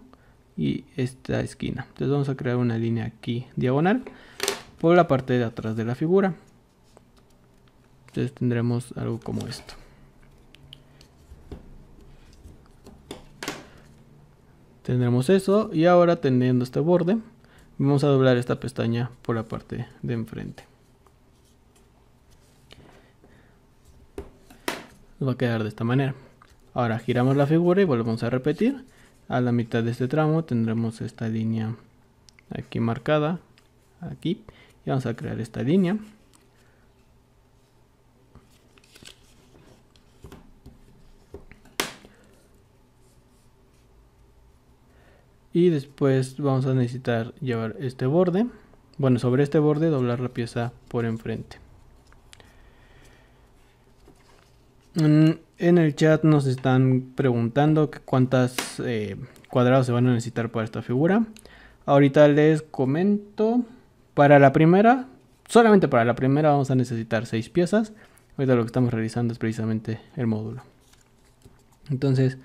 y esta esquina. Entonces vamos a crear una línea aquí diagonal por la parte de atrás de la figura. Entonces tendremos algo como esto. Tendremos eso y ahora teniendo este borde vamos a doblar esta pestaña por la parte de enfrente. Nos va a quedar de esta manera. Ahora giramos la figura y volvemos a repetir. A la mitad de este tramo tendremos esta línea aquí marcada, aquí. Y vamos a crear esta línea. y después vamos a necesitar llevar este borde bueno sobre este borde doblar la pieza por enfrente Mm, en el chat nos están preguntando cuántas eh, cuadrados se van a necesitar para esta figura. Ahorita les comento. Para la primera, solamente para la primera vamos a necesitar 6 piezas. Ahorita lo que estamos realizando es precisamente el módulo. Entonces,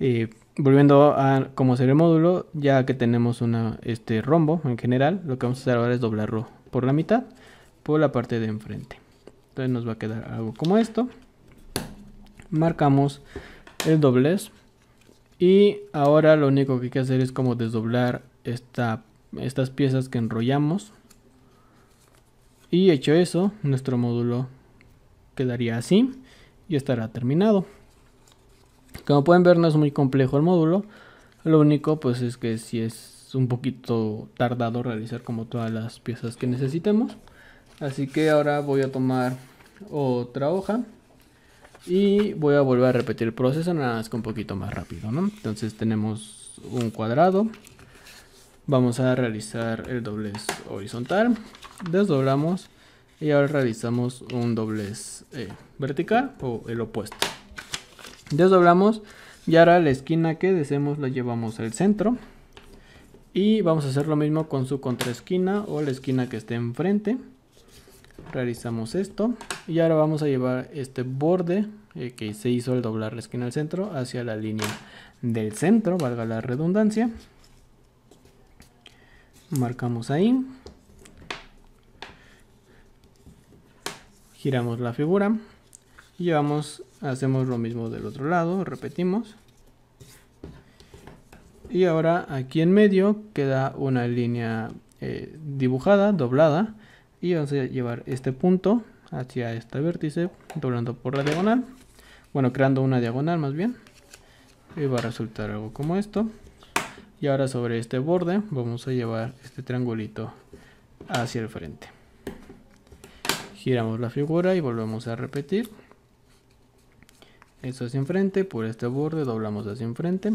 eh, volviendo a cómo hacer el módulo, ya que tenemos este rombo en general, lo que vamos a hacer ahora es doblarlo por la mitad, por la parte de enfrente. Entonces nos va a quedar algo como esto marcamos el doblez y ahora lo único que hay que hacer es como desdoblar estas piezas que enrollamos y hecho eso nuestro módulo quedaría así y estará terminado como pueden ver no es muy complejo el módulo lo único pues es que si es un poquito tardado realizar como todas las piezas que necesitemos así que ahora voy a tomar otra hoja y voy a volver a repetir el proceso, nada más que un poquito más rápido, Entonces tenemos un cuadrado. Vamos a realizar el doblez horizontal. Desdoblamos. Y ahora realizamos un doblez eh, vertical o el opuesto. Desdoblamos. Y ahora la esquina que deseemos la llevamos al centro. Y vamos a hacer lo mismo con su contraesquina o la esquina que esté enfrente. Realizamos esto. Y ahora vamos a llevar este borde eh, que se hizo el doblar la esquina al centro hacia la línea del centro, valga la redundancia. Marcamos ahí. Giramos la figura. Y hacemos lo mismo del otro lado, repetimos. Y ahora aquí en medio queda una línea eh, dibujada, doblada. Y vamos a llevar este punto hacia este vértice, doblando por la diagonal bueno, creando una diagonal más bien. Y va a resultar algo como esto. Y ahora sobre este borde vamos a llevar este triangulito hacia el frente. Giramos la figura y volvemos a repetir. Esto hacia enfrente, por este borde doblamos hacia enfrente.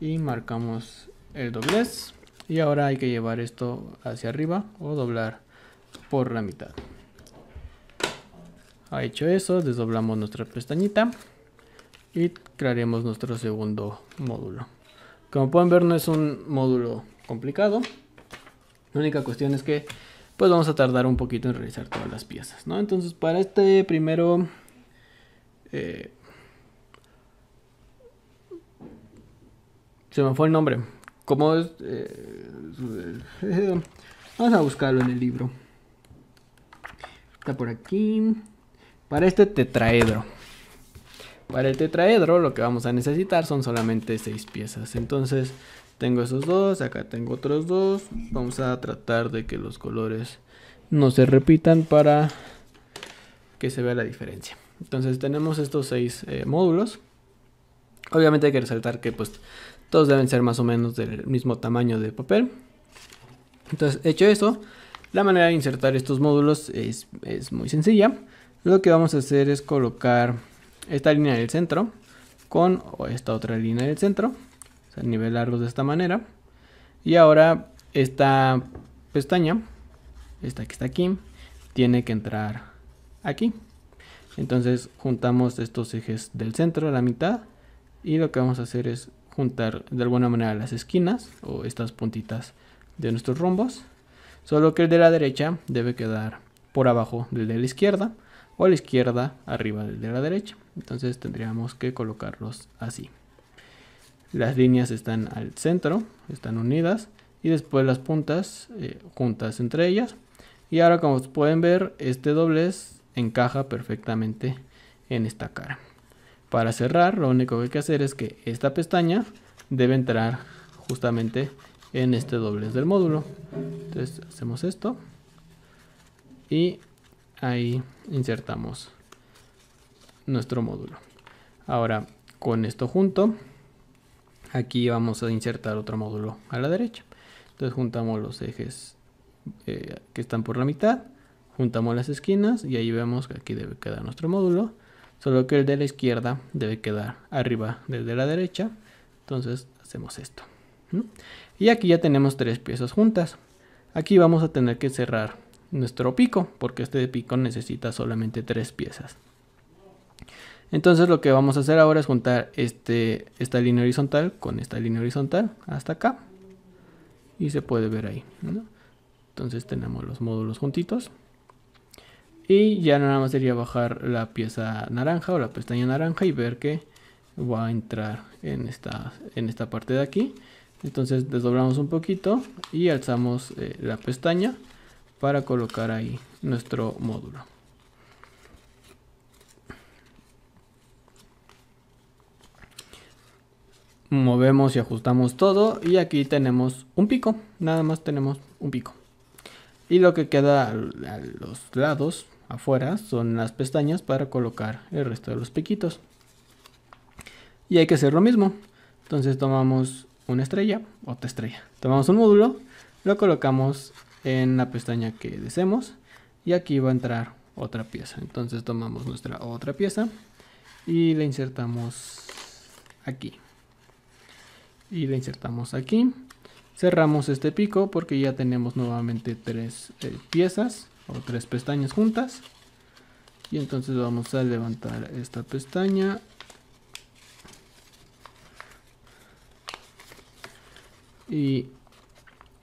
Y marcamos el doblez. Y ahora hay que llevar esto hacia arriba o doblar por la mitad. Ha hecho eso, desdoblamos nuestra pestañita y crearemos nuestro segundo módulo. Como pueden ver no es un módulo complicado. La única cuestión es que pues vamos a tardar un poquito en realizar todas las piezas, Entonces para este primero... Eh, se me fue el nombre. Como es... Eh, vamos a buscarlo en el libro. Está por aquí. Para este tetraedro. Para el tetraedro lo que vamos a necesitar son solamente 6 piezas. Entonces tengo esos dos, acá tengo otros dos. Vamos a tratar de que los colores no se repitan para que se vea la diferencia. Entonces tenemos estos 6 eh, módulos. Obviamente hay que resaltar que pues todos deben ser más o menos del mismo tamaño de papel. Entonces hecho eso, la manera de insertar estos módulos es, es muy sencilla. Lo que vamos a hacer es colocar esta línea del centro con esta otra línea del centro. O nivel nivelarlos de esta manera. Y ahora esta pestaña, esta que está aquí, tiene que entrar aquí. Entonces juntamos estos ejes del centro a la mitad y lo que vamos a hacer es juntar de alguna manera las esquinas o estas puntitas de nuestros rombos. Solo que el de la derecha debe quedar por abajo del de la izquierda o la izquierda arriba de la derecha. Entonces tendríamos que colocarlos así. Las líneas están al centro, están unidas y después las puntas eh, juntas entre ellas. Y ahora como pueden ver, este doblez encaja perfectamente en esta cara. Para cerrar, lo único que hay que hacer es que esta pestaña debe entrar justamente en este doblez del módulo. Entonces hacemos esto y ahí insertamos nuestro módulo. Ahora con esto junto, aquí vamos a insertar otro módulo a la derecha. Entonces juntamos los ejes eh, que están por la mitad, juntamos las esquinas y ahí vemos que aquí debe quedar nuestro módulo. Solo que el de la izquierda debe quedar arriba del de la derecha. Entonces hacemos esto. Y aquí ya tenemos tres piezas juntas. Aquí vamos a tener que cerrar nuestro pico, porque este pico necesita solamente tres piezas. Entonces lo que vamos a hacer ahora es juntar este, esta línea horizontal con esta línea horizontal hasta acá. Y se puede ver ahí. Entonces tenemos los módulos juntitos. Y ya nada más sería bajar la pieza naranja o la pestaña naranja y ver que va a entrar en esta, en esta parte de aquí. Entonces desdoblamos un poquito y alzamos eh, la pestaña para colocar ahí nuestro módulo movemos y ajustamos todo y aquí tenemos un pico nada más tenemos un pico y lo que queda a los lados afuera son las pestañas para colocar el resto de los piquitos y hay que hacer lo mismo entonces tomamos una estrella otra estrella tomamos un módulo lo colocamos en la pestaña que deseemos y aquí va a entrar otra pieza entonces tomamos nuestra otra pieza y la insertamos aquí y la insertamos aquí cerramos este pico porque ya tenemos nuevamente tres eh, piezas o tres pestañas juntas y entonces vamos a levantar esta pestaña y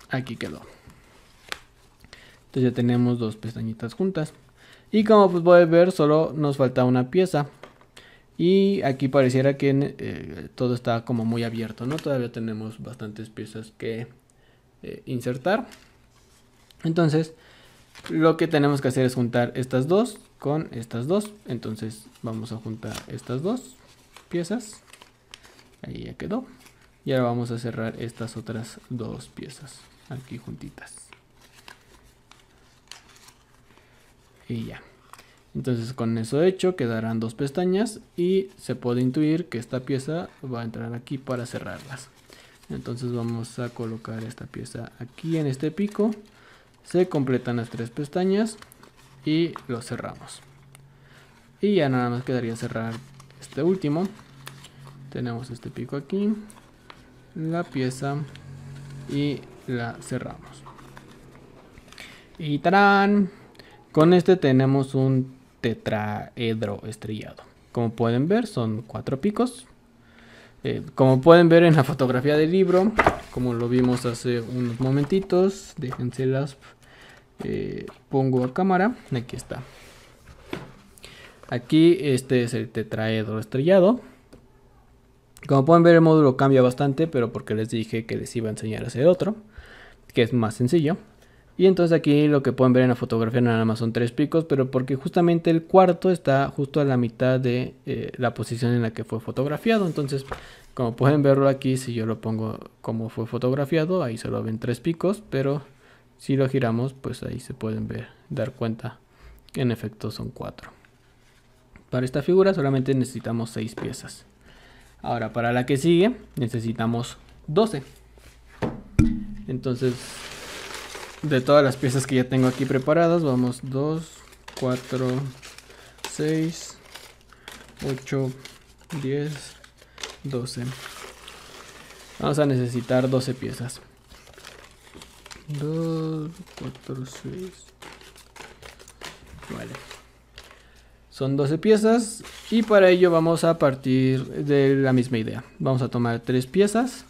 aquí quedó entonces ya tenemos dos pestañitas juntas. Y como pues puedes ver, solo nos falta una pieza. Y aquí pareciera que eh, todo está como muy abierto, ¿no? Todavía tenemos bastantes piezas que eh, insertar. Entonces, lo que tenemos que hacer es juntar estas dos con estas dos. Entonces, vamos a juntar estas dos piezas. Ahí ya quedó. Y ahora vamos a cerrar estas otras dos piezas aquí juntitas. y ya. Entonces con eso hecho quedarán dos pestañas y se puede intuir que esta pieza va a entrar aquí para cerrarlas. Entonces vamos a colocar esta pieza aquí en este pico. Se completan las tres pestañas y lo cerramos. Y ya nada más quedaría cerrar este último. Tenemos este pico aquí, la pieza y la cerramos. Y tarán, con este tenemos un tetraedro estrellado. Como pueden ver, son cuatro picos. Eh, como pueden ver en la fotografía del libro, como lo vimos hace unos momentitos, déjense las eh, pongo a cámara. Aquí está. Aquí este es el tetraedro estrellado. Como pueden ver el módulo cambia bastante, pero porque les dije que les iba a enseñar a hacer otro, que es más sencillo. Y entonces aquí lo que pueden ver en la fotografía nada más son tres picos, pero porque justamente el cuarto está justo a la mitad de eh, la posición en la que fue fotografiado. Entonces, como pueden verlo aquí, si yo lo pongo como fue fotografiado, ahí solo ven tres picos, pero si lo giramos, pues ahí se pueden ver, dar cuenta que en efecto son cuatro. Para esta figura solamente necesitamos seis piezas. Ahora, para la que sigue necesitamos 12. Entonces, de todas las piezas que ya tengo aquí preparadas, vamos 2, 4, 6, 8, 10, 12. Vamos a necesitar 12 piezas. 2, 4, 6. Vale. Son 12 piezas y para ello vamos a partir de la misma idea. Vamos a tomar 3 piezas,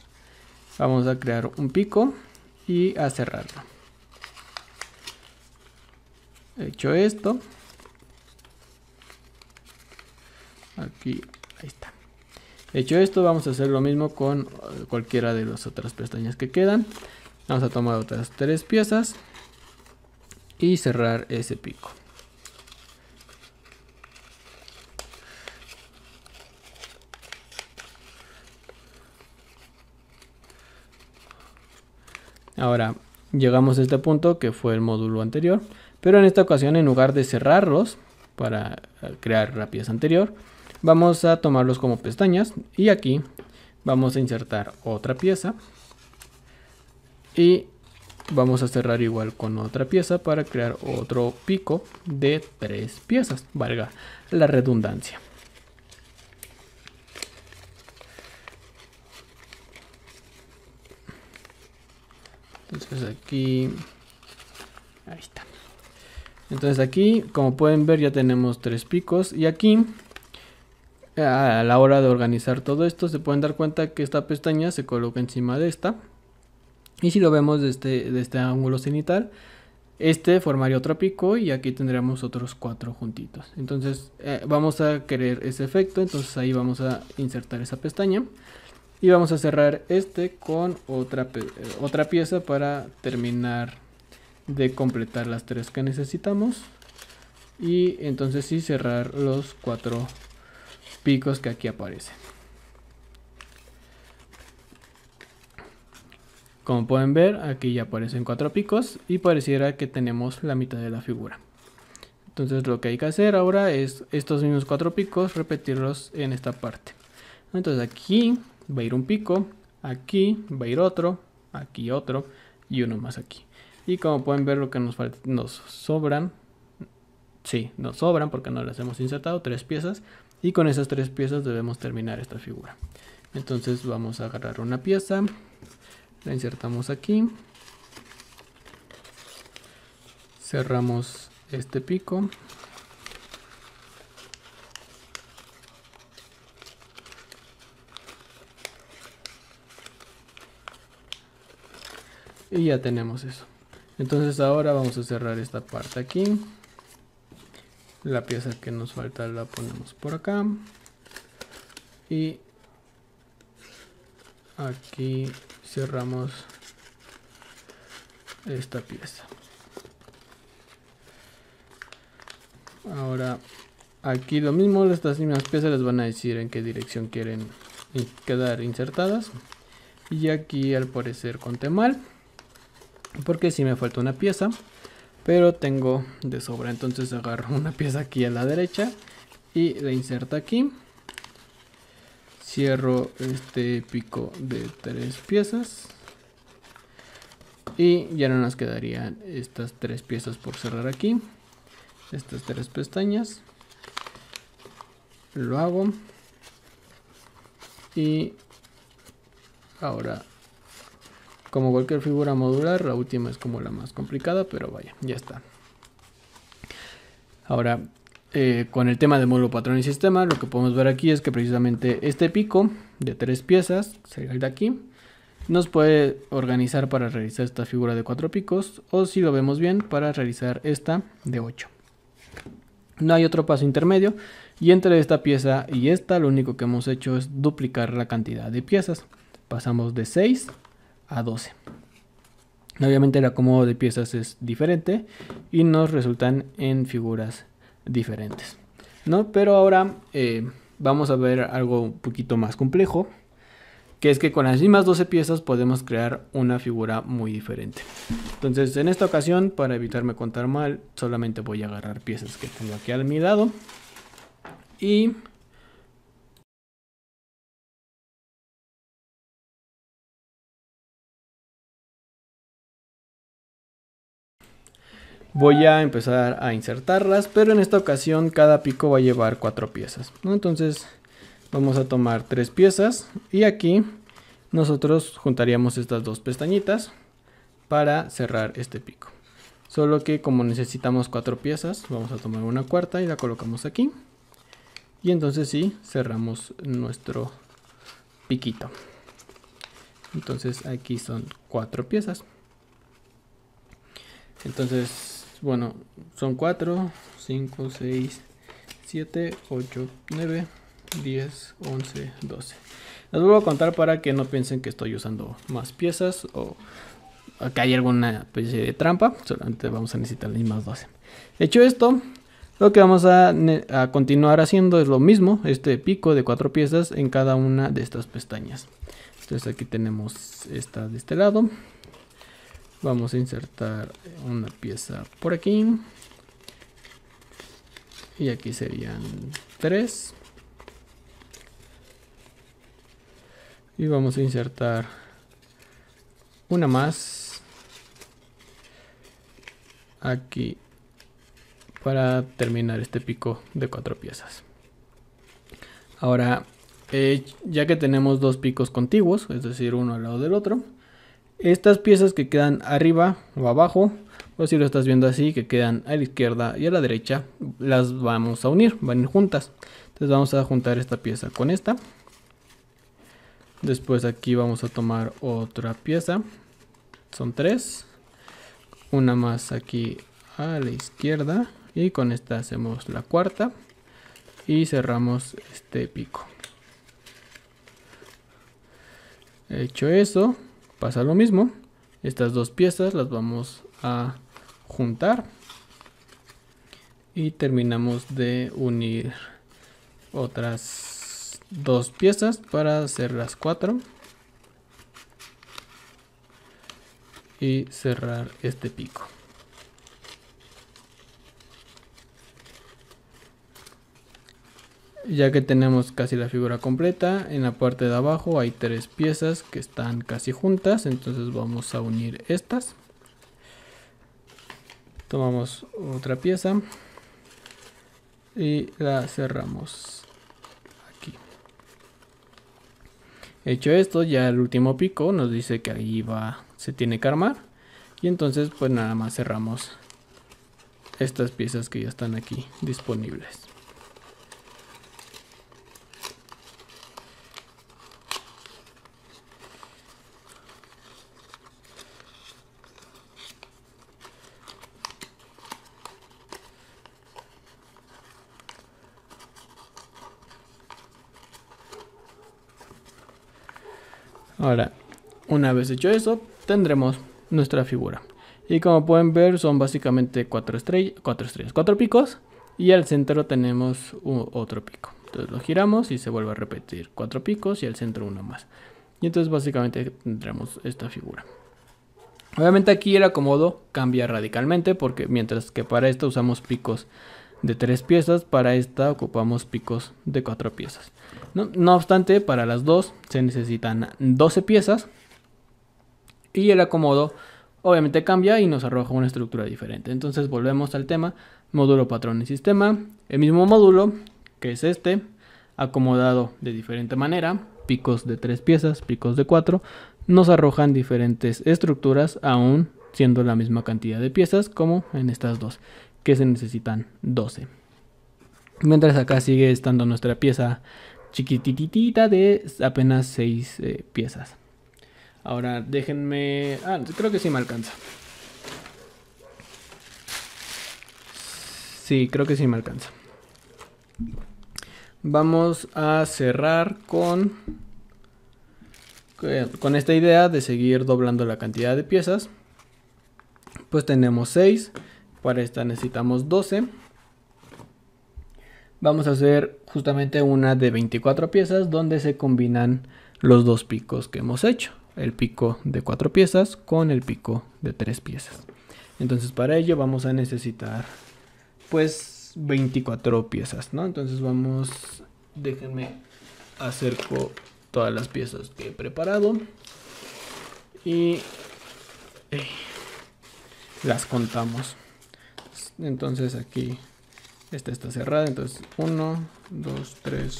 vamos a crear un pico y a cerrarlo hecho esto. Aquí, ahí está. Hecho esto, vamos a hacer lo mismo con eh, cualquiera de las otras pestañas que quedan. Vamos a tomar otras tres piezas y cerrar ese pico. Ahora, llegamos a este punto que fue el módulo anterior. Pero en esta ocasión, en lugar de cerrarlos para eh, crear la pieza anterior, vamos a tomarlos como pestañas y aquí vamos a insertar otra pieza y vamos a cerrar igual con otra pieza para crear otro pico de tres piezas, valga la redundancia. Entonces aquí, ahí está. Entonces aquí, como pueden ver, ya tenemos tres picos. Y aquí, a la hora de organizar todo esto, se pueden dar cuenta que esta pestaña se coloca encima de esta. Y si lo vemos desde, este ángulo cenital, este formaría otro pico y aquí tendríamos otros cuatro juntitos. Entonces eh, vamos a querer ese efecto, entonces ahí vamos a insertar esa pestaña. Y vamos a cerrar este con otra, eh, otra pieza para terminar de completar las tres que necesitamos y entonces sí cerrar los cuatro picos que aquí aparecen como pueden ver aquí ya aparecen cuatro picos y pareciera que tenemos la mitad de la figura entonces lo que hay que hacer ahora es estos mismos cuatro picos repetirlos en esta parte entonces aquí va a ir un pico aquí va a ir otro aquí otro y uno más aquí y como pueden ver lo que nos, nos sobran, sí, nos sobran porque no las hemos insertado, tres piezas. Y con esas tres piezas debemos terminar esta figura. Entonces vamos a agarrar una pieza, la insertamos aquí. Cerramos este pico. Y ya tenemos eso entonces ahora vamos a cerrar esta parte aquí la pieza que nos falta la ponemos por acá y aquí cerramos esta pieza ahora aquí lo mismo estas mismas piezas les van a decir en qué dirección quieren quedar insertadas y aquí al parecer conté mal porque si me falta una pieza pero tengo de sobra entonces agarro una pieza aquí a la derecha y la inserto aquí cierro este pico de tres piezas y ya no nos quedarían estas tres piezas por cerrar aquí estas tres pestañas lo hago y ahora como cualquier figura modular, la última es como la más complicada, pero vaya, ya está. Ahora, eh, con el tema de módulo, patrón y sistema, lo que podemos ver aquí es que precisamente este pico de tres piezas, sería el de aquí, nos puede organizar para realizar esta figura de cuatro picos, o si lo vemos bien, para realizar esta de 8. No hay otro paso intermedio, y entre esta pieza y esta, lo único que hemos hecho es duplicar la cantidad de piezas. Pasamos de 6 12. Obviamente el acomodo de piezas es diferente y nos resultan en figuras diferentes. ¿no? Pero ahora eh, vamos a ver algo un poquito más complejo, que es que con las mismas 12 piezas podemos crear una figura muy diferente. Entonces en esta ocasión, para evitarme contar mal, solamente voy a agarrar piezas que tengo aquí a mi lado y voy a empezar a insertarlas, pero en esta ocasión cada pico va a llevar cuatro piezas. Entonces vamos a tomar tres piezas y aquí nosotros juntaríamos estas dos pestañitas para cerrar este pico. Solo que como necesitamos cuatro piezas, vamos a tomar una cuarta y la colocamos aquí. Y entonces sí, cerramos nuestro piquito. Entonces aquí son cuatro piezas. Entonces bueno, son 4, 5, 6, 7, 8, 9, 10, 11, 12. Las vuelvo a contar para que no piensen que estoy usando más piezas o que hay alguna especie de trampa. Solamente vamos a necesitar las mismas 12. Hecho esto, lo que vamos a, a, continuar haciendo es lo mismo, este pico de cuatro piezas en cada una de estas pestañas. Entonces aquí tenemos esta de este lado, vamos a insertar una pieza por aquí y aquí serían tres y vamos a insertar una más aquí para terminar este pico de cuatro piezas ahora eh, ya que tenemos dos picos contiguos es decir uno al lado del otro estas piezas que quedan arriba o abajo, o si lo estás viendo así, que quedan a la izquierda y a la derecha, las vamos a unir, van juntas. Entonces vamos a juntar esta pieza con esta. Después aquí vamos a tomar otra pieza. Son tres. Una más aquí a la izquierda. Y con esta hacemos la cuarta. Y cerramos este pico. Hecho eso, Pasa lo mismo. Estas dos piezas las vamos a juntar. Y terminamos de unir otras dos piezas para hacer las cuatro. Y cerrar este pico. Ya que tenemos casi la figura completa, en la parte de abajo hay tres piezas que están casi juntas, entonces vamos a unir estas. Tomamos otra pieza y la cerramos aquí. Hecho esto, ya el último pico nos dice que ahí va, se tiene que armar y entonces pues nada más cerramos estas piezas que ya están aquí disponibles. Ahora, una vez hecho eso, tendremos nuestra figura. Y como pueden ver, son básicamente cuatro estrellas, cuatro cuatro picos. Y al centro tenemos otro pico. Entonces lo giramos y se vuelve a repetir cuatro picos y al centro uno más. Y entonces básicamente tendremos esta figura. Obviamente aquí el acomodo cambia radicalmente porque mientras que para esto usamos picos de tres piezas, para esta ocupamos picos de cuatro piezas. No, obstante, para las dos se necesitan 12 piezas y el acomodo obviamente cambia y nos arroja una estructura diferente. Entonces volvemos al tema, módulo patrón y sistema, el mismo módulo que es este, acomodado de diferente manera, picos de tres piezas, picos de cuatro, nos arrojan diferentes estructuras aún siendo la misma cantidad de piezas como en estas dos que se necesitan 12. Mientras acá sigue estando nuestra pieza chiquititita de apenas 6 eh, piezas. Ahora déjenme... Ah, creo que sí me alcanza. Sí, creo que sí me alcanza. Vamos a cerrar con... Eh, con esta idea de seguir doblando la cantidad de piezas. Pues tenemos 6. Para esta necesitamos 12. Vamos a hacer justamente una de 24 piezas donde se combinan los dos picos que hemos hecho. El pico de 4 piezas con el pico de 3 piezas. Entonces para ello vamos a necesitar pues 24 piezas, ¿no? Entonces vamos, déjenme acerco todas las piezas que he preparado y eh, las contamos. Entonces aquí esta está cerrada. Entonces 1, 2, 3,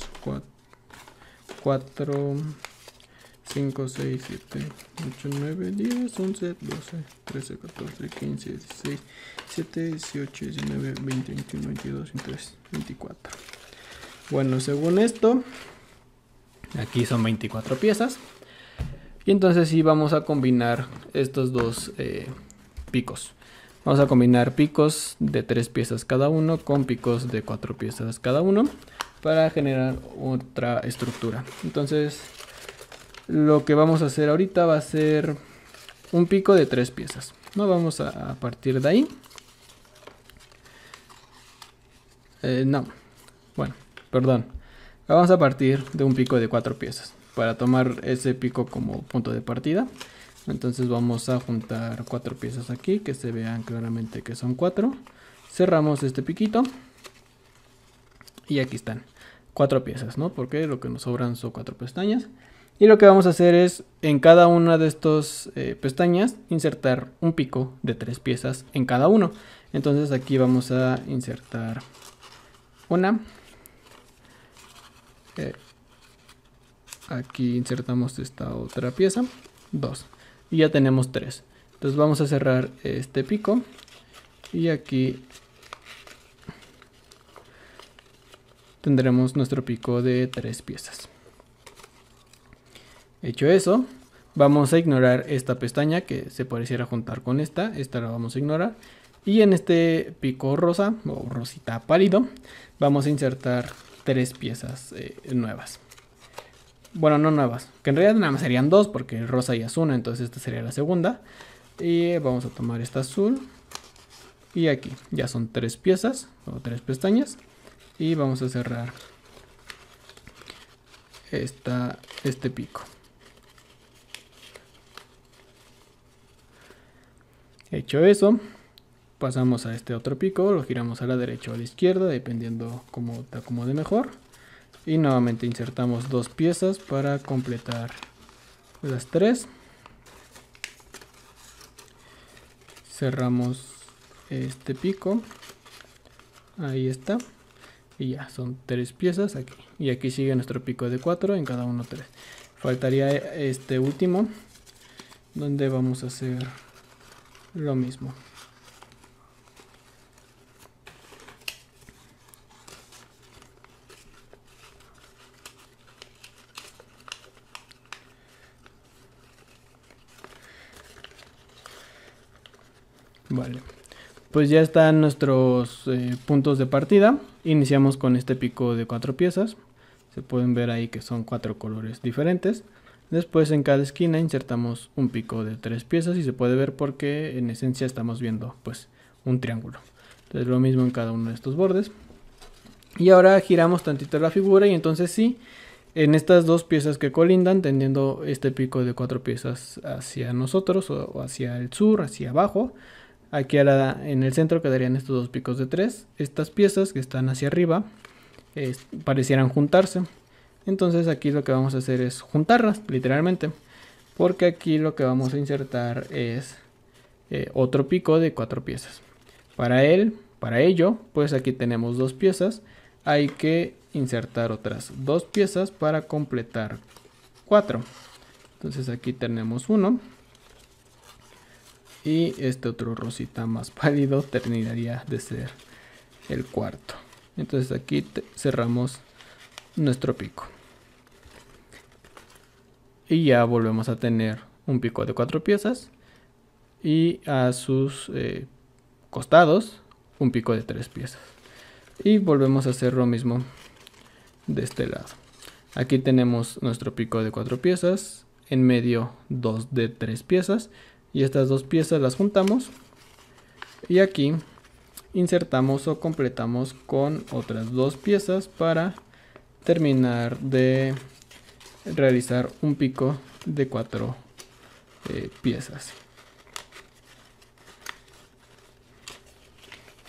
4, 5, 6, 7, 8, 9, 10, 11, 12, 13, 14, 15, 16, 17, 18, 19, 20, 21, 22, 23, 24. Bueno, según esto, aquí son 24 piezas. Y entonces sí vamos a combinar estos dos eh, picos. Vamos a combinar picos de tres piezas cada uno con picos de cuatro piezas cada uno para generar otra estructura. Entonces, lo que vamos a hacer ahorita va a ser un pico de tres piezas. No vamos a, partir de ahí. Eh, no, bueno, perdón. Vamos a partir de un pico de cuatro piezas para tomar ese pico como punto de partida entonces vamos a juntar cuatro piezas aquí que se vean claramente que son cuatro cerramos este piquito y aquí están cuatro piezas no porque lo que nos sobran son cuatro pestañas y lo que vamos a hacer es en cada una de estas eh, pestañas insertar un pico de tres piezas en cada uno entonces aquí vamos a insertar una eh, aquí insertamos esta otra pieza dos y ya tenemos tres, entonces vamos a cerrar este pico y aquí tendremos nuestro pico de tres piezas hecho eso vamos a ignorar esta pestaña que se pareciera juntar con esta esta la vamos a ignorar y en este pico rosa o rosita pálido vamos a insertar tres piezas eh, nuevas bueno, no nuevas. Que en realidad nada más serían dos porque rosa y azul. Entonces esta sería la segunda. Y vamos a tomar esta azul. Y aquí ya son tres piezas o tres pestañas. Y vamos a cerrar esta, este pico. Hecho eso, pasamos a este otro pico, lo giramos a la derecha o a la izquierda, dependiendo cómo te acomode mejor y nuevamente insertamos dos piezas para completar las tres cerramos este pico ahí está y ya son tres piezas aquí y aquí sigue nuestro pico de cuatro en cada uno tres faltaría eh, este último donde vamos a hacer lo mismo Vale. Pues ya están nuestros eh, puntos de partida. Iniciamos con este pico de cuatro piezas. Se pueden ver ahí que son cuatro colores diferentes. Después en cada esquina insertamos un pico de tres piezas y se puede ver porque en esencia estamos viendo pues un triángulo. Entonces lo mismo en cada uno de estos bordes. Y ahora giramos tantito la figura y entonces sí, en estas dos piezas que colindan, tendiendo este pico de cuatro piezas hacia nosotros o hacia el sur, hacia abajo, Aquí en el centro quedarían estos dos picos de tres, Estas piezas que están hacia arriba parecieran juntarse. Entonces aquí lo que vamos a hacer es juntarlas, literalmente. Porque aquí lo que vamos a insertar es eh, otro pico de cuatro piezas. Para él, para ello, pues aquí tenemos dos piezas. Hay que insertar otras dos piezas para completar cuatro. Entonces aquí tenemos uno y este otro rosita más pálido terminaría de ser el cuarto entonces aquí cerramos nuestro pico y ya volvemos a tener un pico de cuatro piezas y a sus eh, costados un pico de tres piezas y volvemos a hacer lo mismo de este lado aquí tenemos nuestro pico de cuatro piezas en medio dos de tres piezas y estas dos piezas las juntamos y aquí insertamos o completamos con otras dos piezas para terminar de realizar un pico de cuatro eh, piezas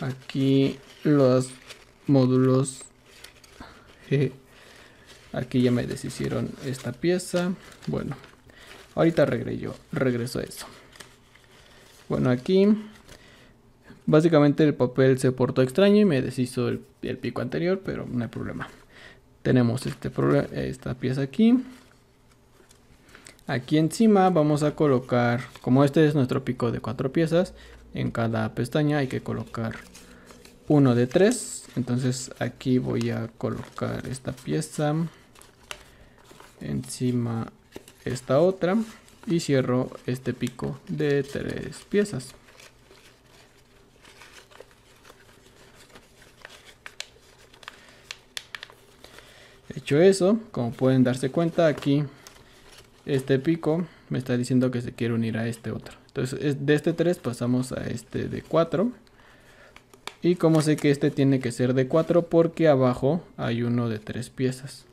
aquí los módulos aquí ya me deshicieron esta pieza bueno ahorita regreso a eso bueno, aquí básicamente el papel se portó extraño y me deshizo el, pico anterior, pero no hay problema. Tenemos este esta pieza aquí. Aquí encima vamos a colocar, como este es nuestro pico de cuatro piezas, en cada pestaña hay que colocar uno de tres. Entonces aquí voy a colocar esta pieza, encima esta otra y cierro este pico de tres piezas hecho eso como pueden darse cuenta aquí este pico me está diciendo que se quiere unir a este otro entonces de este 3 pasamos a este de 4 y como sé que este tiene que ser de 4 porque abajo hay uno de 3 piezas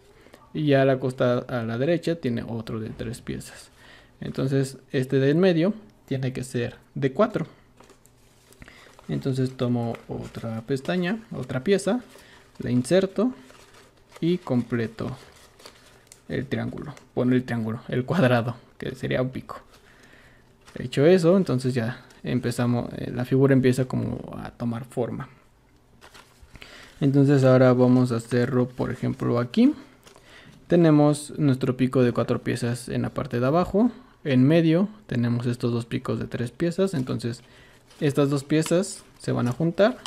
y ya a la costa a la derecha tiene otro de 3 piezas entonces este del medio tiene que ser de 4. Entonces tomo otra pestaña, otra pieza, la inserto y completo el triángulo. Bueno, el triángulo, el cuadrado, que sería un pico. Hecho eso, entonces ya empezamos, eh, la figura empieza como a tomar forma. Entonces ahora vamos a hacerlo, por ejemplo, aquí. Tenemos nuestro pico de cuatro piezas en la parte de abajo en medio tenemos estos dos picos de tres piezas entonces estas dos piezas se van a juntar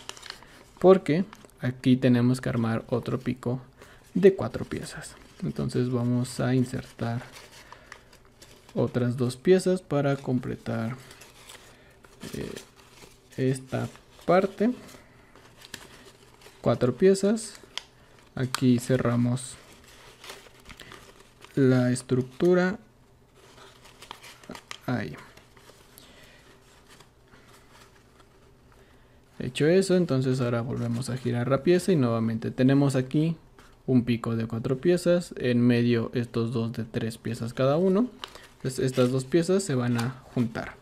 porque aquí tenemos que armar otro pico de cuatro piezas entonces vamos a insertar otras dos piezas para completar eh, esta parte cuatro piezas aquí cerramos la estructura Hecho eso, entonces ahora volvemos a girar la pieza y nuevamente tenemos aquí un pico de cuatro piezas, en medio estos dos de tres piezas cada uno. Entonces estas dos piezas se van a juntar.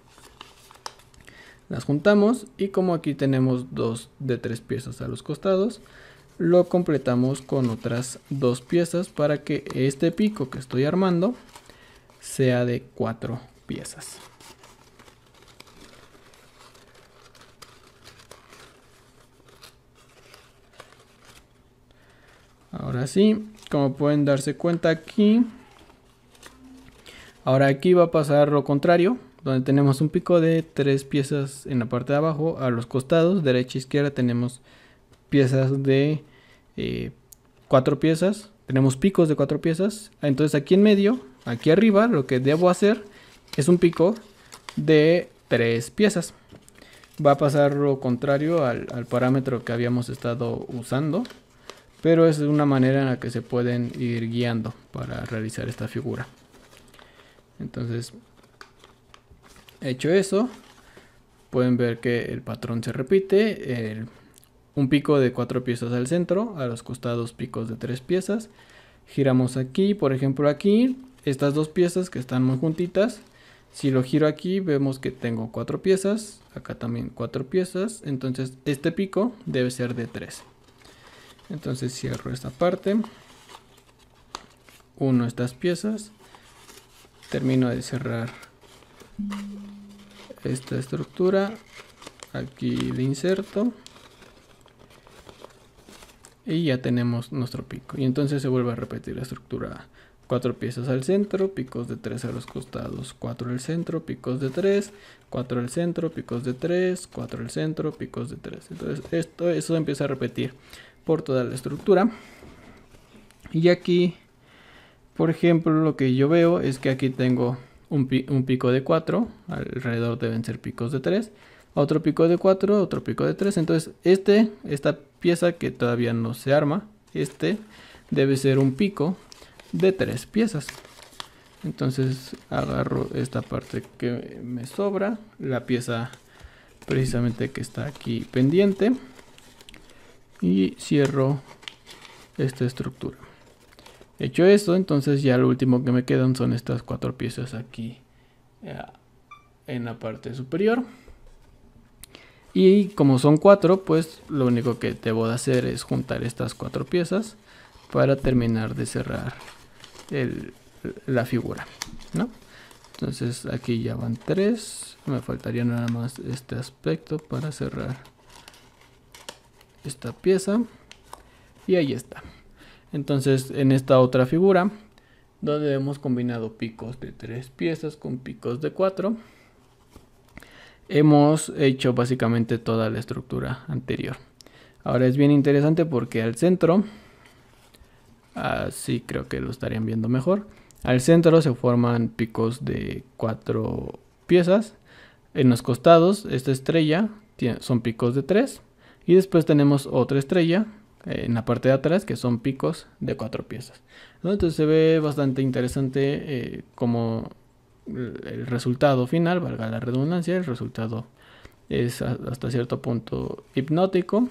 Las juntamos y como aquí tenemos dos de tres piezas a los costados, lo completamos con otras dos piezas para que este pico que estoy armando sea de cuatro piezas. Ahora sí, como pueden darse cuenta aquí. Ahora aquí va a pasar lo contrario, donde tenemos un pico de tres piezas en la parte de abajo, a los costados, derecha e izquierda tenemos piezas de eh, cuatro piezas, tenemos picos de cuatro piezas, entonces aquí en medio, aquí arriba, lo que debo hacer es un pico de tres piezas. Va a pasar lo contrario al, parámetro que habíamos estado usando, pero es una manera en la que se pueden ir guiando para realizar esta figura. Entonces, hecho eso, pueden ver que el patrón se repite, un pico de cuatro piezas al centro, a los costados picos de tres piezas. Giramos aquí, por ejemplo aquí, estas dos piezas que están muy juntitas, si lo giro aquí, vemos que tengo cuatro piezas, acá también cuatro piezas, entonces este pico debe ser de 3. Entonces cierro esta parte, uno estas piezas, termino de cerrar esta estructura, aquí le inserto y ya tenemos nuestro pico y entonces se vuelve a repetir la estructura 4 piezas al centro, picos de 3 a los costados, 4 al centro, picos de 3, 4 al centro, picos de 3, 4 al centro, picos de 3. Entonces esto eso empieza a repetir por toda la estructura. Y aquí, por ejemplo, lo que yo veo es que aquí tengo un, pico de 4, alrededor deben ser picos de 3, otro pico de 4, otro pico de 3. Entonces este, esta pieza que todavía no se arma, este debe ser un pico de tres piezas. Entonces agarro esta parte que me sobra, la pieza precisamente que está aquí pendiente y cierro esta estructura. Hecho esto, entonces ya lo último que me quedan son estas cuatro piezas aquí eh, en la parte superior. Y como son cuatro, pues lo único que debo de hacer es juntar estas cuatro piezas para terminar de cerrar la figura, ¿no? Entonces aquí ya van tres, me faltaría nada más este aspecto para cerrar esta pieza y ahí está. Entonces en esta otra figura donde hemos combinado picos de tres piezas con picos de cuatro hemos hecho básicamente toda la estructura anterior. Ahora es bien interesante porque al centro Así creo que lo estarían viendo mejor. Al centro se forman picos de cuatro piezas. En los costados, esta estrella son picos de tres. Y después tenemos otra estrella eh, en la parte de atrás que son picos de cuatro piezas. Entonces se ve bastante interesante eh, como el resultado final, valga la redundancia, el resultado es hasta cierto punto hipnótico.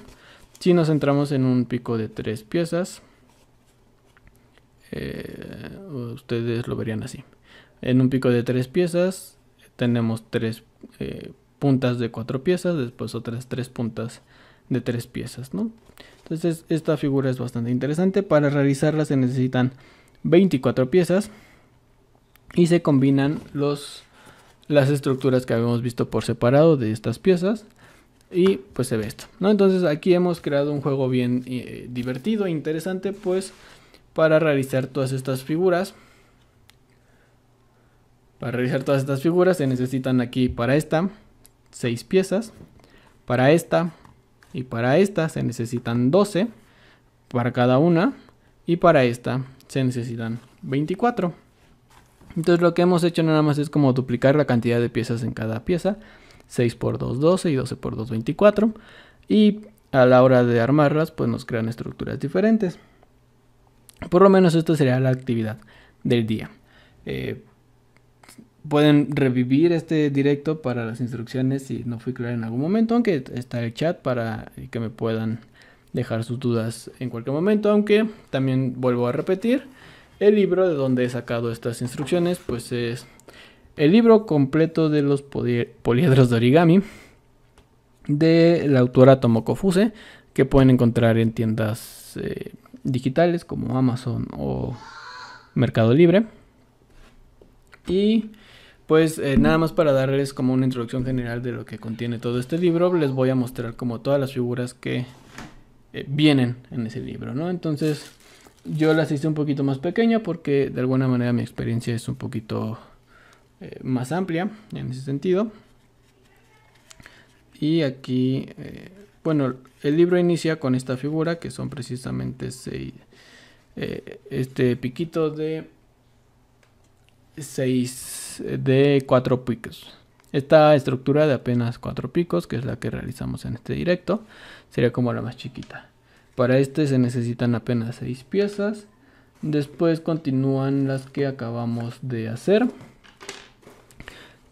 Si nos centramos en un pico de tres piezas, eh, ustedes lo verían así. En un pico de tres piezas tenemos tres eh, puntas de cuatro piezas, después otras tres puntas de tres piezas, Entonces esta figura es bastante interesante. Para realizarla se necesitan 24 piezas y se combinan los, las estructuras que habíamos visto por separado de estas piezas y pues se ve esto, ¿no? Entonces aquí hemos creado un juego bien eh, divertido e interesante pues para realizar todas estas figuras. Para realizar todas estas figuras se necesitan aquí para esta 6 piezas. Para esta y para esta se necesitan 12 para cada una. Y para esta se necesitan 24. Entonces lo que hemos hecho nada más es como duplicar la cantidad de piezas en cada pieza. 6 por 2, 12 y 12 por 2, 24. Y a la hora de armarlas pues nos crean estructuras diferentes. Por lo menos esto sería la actividad del día. Eh, pueden revivir este directo para las instrucciones si no fui claro en algún momento, aunque está el chat para que me puedan dejar sus dudas en cualquier momento, aunque también vuelvo a repetir, el libro de donde he sacado estas instrucciones, pues es el libro completo de los poliedros de origami de la autora Tomoko Fuse, que pueden encontrar en tiendas... Eh, digitales como Amazon o Mercado Libre. Y pues eh, nada más para darles como una introducción general de lo que contiene todo este libro, les voy a mostrar como todas las figuras que eh, vienen en ese libro, ¿no? Entonces yo las hice un poquito más pequeña porque de alguna manera mi experiencia es un poquito eh, más amplia en ese sentido. Y aquí, bueno, el libro inicia con esta figura que son precisamente seis, eh, este piquito de seis de cuatro picos. Esta estructura de apenas cuatro picos, que es la que realizamos en este directo, sería como la más chiquita. Para este se necesitan apenas seis piezas. Después continúan las que acabamos de hacer,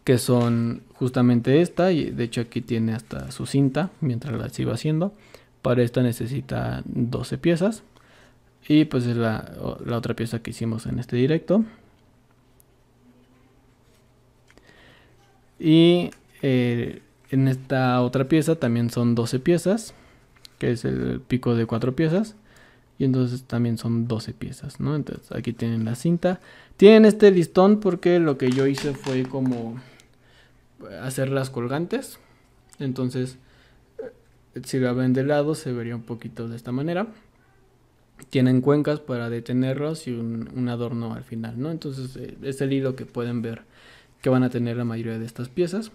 que son justamente esta, y de hecho aquí tiene hasta su cinta mientras la sigo haciendo. Para esta necesita 12 piezas. Y pues es la, otra pieza que hicimos en este directo. Y eh, en esta otra pieza también son 12 piezas, que es el pico de 4 piezas. Y entonces también son 12 piezas, ¿no? Entonces aquí tienen la cinta. Tienen este listón porque lo que yo hice fue como hacerlas colgantes. Entonces, eh, si la ven de lado, se vería un poquito de esta manera. Tienen cuencas para detenerlos y un, adorno al final, ¿no? Entonces, eh, es el hilo que pueden ver que van a tener la mayoría de estas piezas.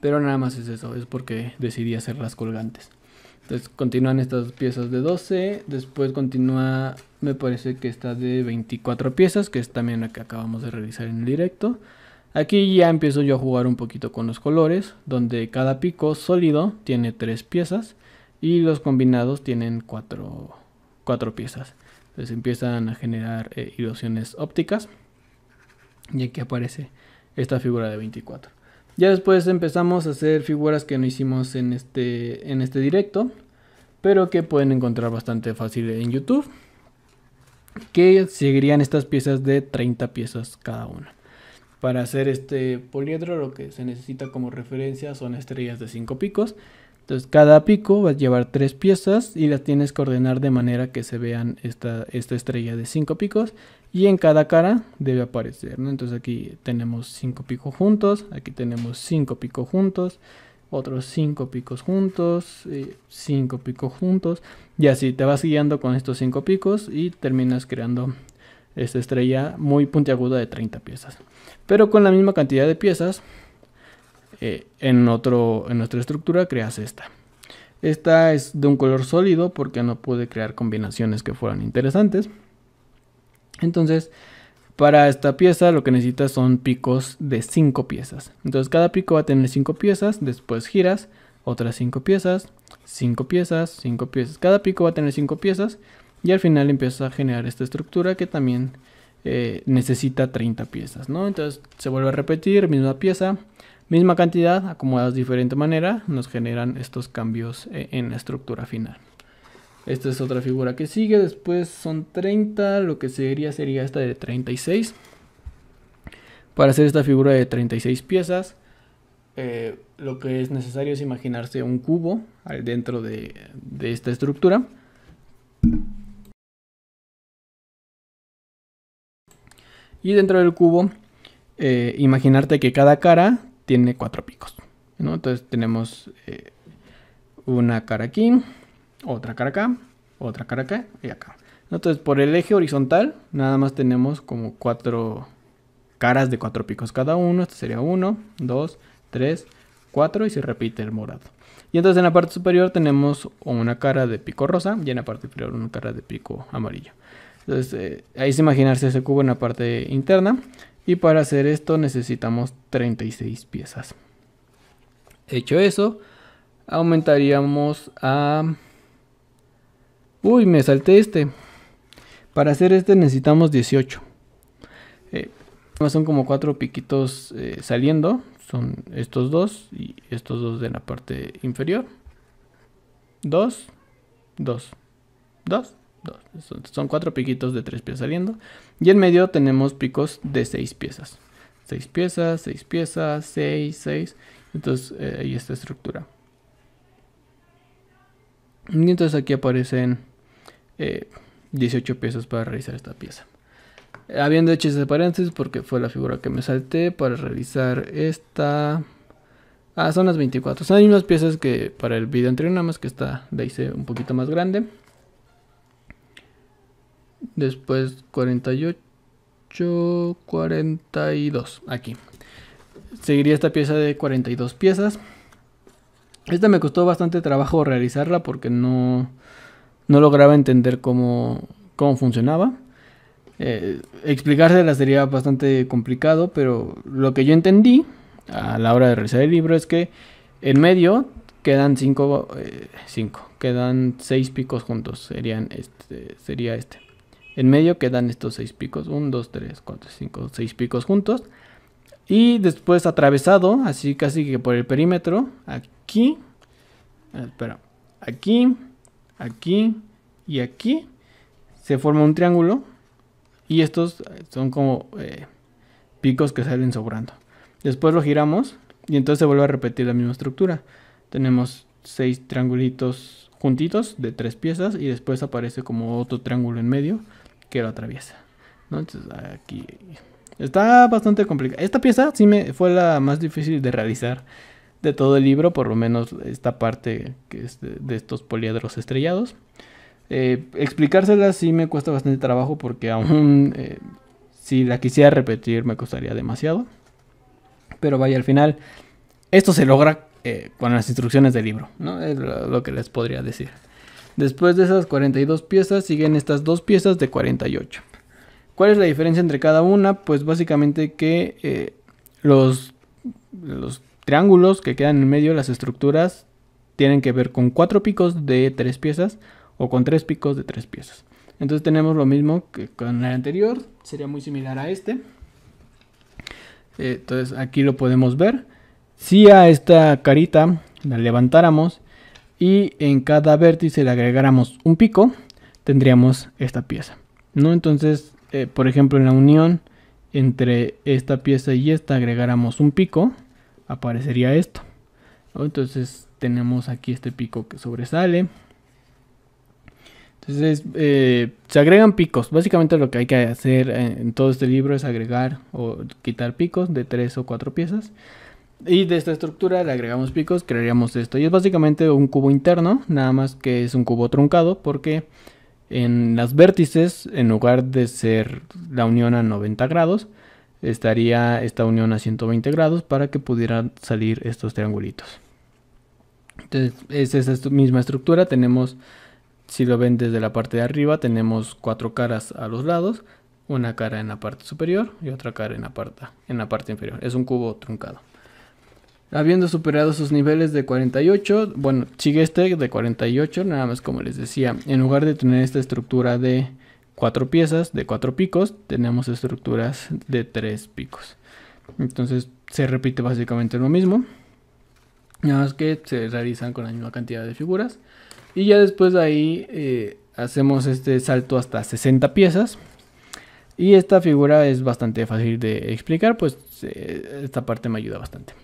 Pero nada más es eso, es porque decidí hacerlas colgantes. Entonces continúan estas piezas de 12, después continúa, me parece que está de 24 piezas, que es también la que acabamos de realizar en el directo. Aquí ya empiezo yo a jugar un poquito con los colores, donde cada pico sólido tiene tres piezas y los combinados tienen cuatro, piezas. Entonces empiezan a generar eh, ilusiones ópticas y aquí aparece esta figura de 24. Ya después empezamos a hacer figuras que no hicimos en este, en este directo, pero que pueden encontrar bastante fácil en YouTube, que seguirían estas piezas de 30 piezas cada una. Para hacer este poliedro lo que se necesita como referencia son estrellas de cinco picos. Entonces cada pico va a llevar tres piezas y las tienes que ordenar de manera que se vean esta, esta estrella de cinco picos y en cada cara debe aparecer. Entonces aquí tenemos cinco picos juntos, aquí tenemos cinco picos juntos, otros cinco picos juntos, 5 eh, cinco picos juntos y así te vas guiando con estos cinco picos y terminas creando esta estrella muy puntiaguda de 30 piezas. Pero con la misma cantidad de piezas, eh, en, otro, en nuestra estructura creas esta. Esta es de un color sólido porque no pude crear combinaciones que fueran interesantes. Entonces, para esta pieza lo que necesitas son picos de 5 piezas. Entonces cada pico va a tener 5 piezas, después giras otras 5 piezas, 5 piezas, 5 piezas. Cada pico va a tener 5 piezas y al final empieza a generar esta estructura que también eh, necesita 30 piezas, ¿no? Entonces se vuelve a repetir, misma pieza, misma cantidad, acomodadas de diferente manera, nos generan estos cambios eh, en la estructura final. Esta es otra figura que sigue, después son 30, lo que sería sería esta de 36. Para hacer esta figura de 36 piezas, eh, lo que es necesario es imaginarse un cubo dentro de, de esta estructura. Y dentro del cubo, eh, imaginarte que cada cara tiene cuatro picos. Entonces tenemos eh, una cara aquí, otra cara acá, otra cara acá y acá. Entonces por el eje horizontal nada más tenemos como cuatro caras de cuatro picos cada uno. Este sería uno, dos, tres, cuatro y se repite el morado. Y entonces en la parte superior tenemos una cara de pico rosa y en la parte inferior una cara de pico amarillo. Entonces eh, ahí se imaginarse ese cubo en la parte interna. Y para hacer esto necesitamos 36 piezas. Hecho eso, aumentaríamos a... Uy, me salté este. Para hacer este necesitamos 18. Eh, son como cuatro piquitos eh, saliendo. Son estos dos y estos dos de la parte inferior. Dos, dos, dos. Son cuatro piquitos de tres piezas saliendo. Y en medio tenemos picos de seis piezas. Seis piezas, seis piezas, seis, seis. Entonces eh, ahí está estructura. Y entonces aquí aparecen eh, 18 piezas para realizar esta pieza. Habiendo hecho ese paréntesis porque fue la figura que me salté para realizar esta... Ah, son las 24. Son las mismas piezas que para el video anterior, nada más que esta la hice un poquito más grande. Después 48, 42. Aquí. Seguiría esta pieza de 42 piezas. Esta me costó bastante trabajo realizarla porque no, no lograba entender cómo, cómo funcionaba. Eh, explicársela sería bastante complicado, pero lo que yo entendí a la hora de realizar el libro es que en medio quedan cinco, eh, quedan seis picos juntos, serían este, sería este. En medio quedan estos seis picos. 1, 2, 3, 4, 5, 6 picos juntos. Y después atravesado, así casi que por el perímetro. Aquí. Ah, espera. Aquí. Aquí. Y aquí. Se forma un triángulo. Y estos eh, son como eh, picos que salen sobrando. Después lo giramos. Y entonces se vuelve a repetir la misma estructura. Tenemos seis triangulitos juntitos de tres piezas. Y después aparece como otro triángulo en medio que lo atraviesa. ¿no? Entonces aquí está bastante complicado. Esta pieza sí me fue la más difícil de realizar de todo el libro, por lo menos esta parte que es de, estos poliedros estrellados. Eh, explicársela sí me cuesta bastante trabajo porque aún eh, si la quisiera repetir me costaría demasiado. Pero vaya, al final esto se logra eh, con las instrucciones del libro, ¿no? Es lo que les podría decir. Después de esas 42 piezas siguen estas dos piezas de 48. ¿Cuál es la diferencia entre cada una? Pues básicamente que eh, los, los triángulos que quedan en medio, las estructuras, tienen que ver con cuatro picos de tres piezas o con tres picos de tres piezas. Entonces tenemos lo mismo que con el anterior, sería muy similar a este. Entonces aquí lo podemos ver. Si a esta carita la levantáramos y en cada vértice le agregáramos un pico, tendríamos esta pieza. ¿no? Entonces, eh, por ejemplo, en la unión entre esta pieza y esta agregáramos un pico, aparecería esto. Entonces tenemos aquí este pico que sobresale. Entonces eh, se agregan picos. Básicamente lo que hay que hacer eh, en todo este libro es agregar o quitar picos de tres o cuatro piezas. Y de esta estructura le agregamos picos, crearíamos esto. Y es básicamente un cubo interno, nada más que es un cubo truncado, porque en las vértices, en lugar de ser la unión a 90 grados, estaría esta unión a 120 grados para que pudieran salir estos triangulitos. Entonces, es esa misma estructura. Tenemos, si lo ven desde la parte de arriba, tenemos cuatro caras a los lados, una cara en la parte superior y otra cara en la parte, en la parte inferior. Es un cubo truncado. Habiendo superado sus niveles de 48, bueno, sigue este de 48, nada más como les decía, en lugar de tener esta estructura de cuatro piezas, de cuatro picos, tenemos estructuras de tres picos. Entonces se repite básicamente lo mismo, nada más que se realizan con la misma cantidad de figuras. Y ya después de ahí eh, hacemos este salto hasta 60 piezas, y esta figura es bastante fácil de explicar, pues eh, esta parte me ayuda bastante.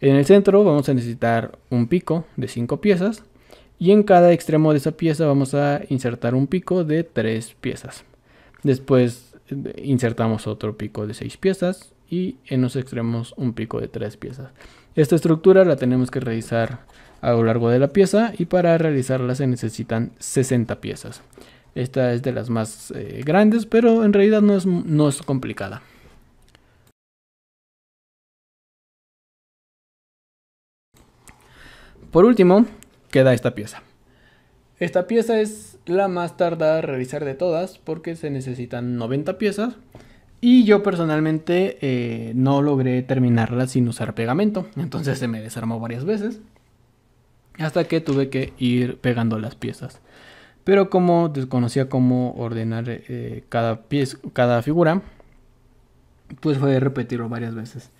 En el centro vamos a necesitar un pico de 5 piezas y en cada extremo de esa pieza vamos a insertar un pico de 3 piezas. Después eh, insertamos otro pico de 6 piezas y en los extremos un pico de 3 piezas. Esta estructura la tenemos que realizar a lo largo de la pieza y para realizarla se necesitan 60 piezas. Esta es de las más eh, grandes, pero en realidad no es, no es complicada. Por último, queda esta pieza. Esta pieza es la más tardada a realizar de todas porque se necesitan 90 piezas y yo personalmente eh, no logré terminarla sin usar pegamento, entonces se me desarmó varias veces hasta que tuve que ir pegando las piezas. Pero como desconocía cómo ordenar eh, cada, pieza, cada figura, pues fue repetirlo varias veces.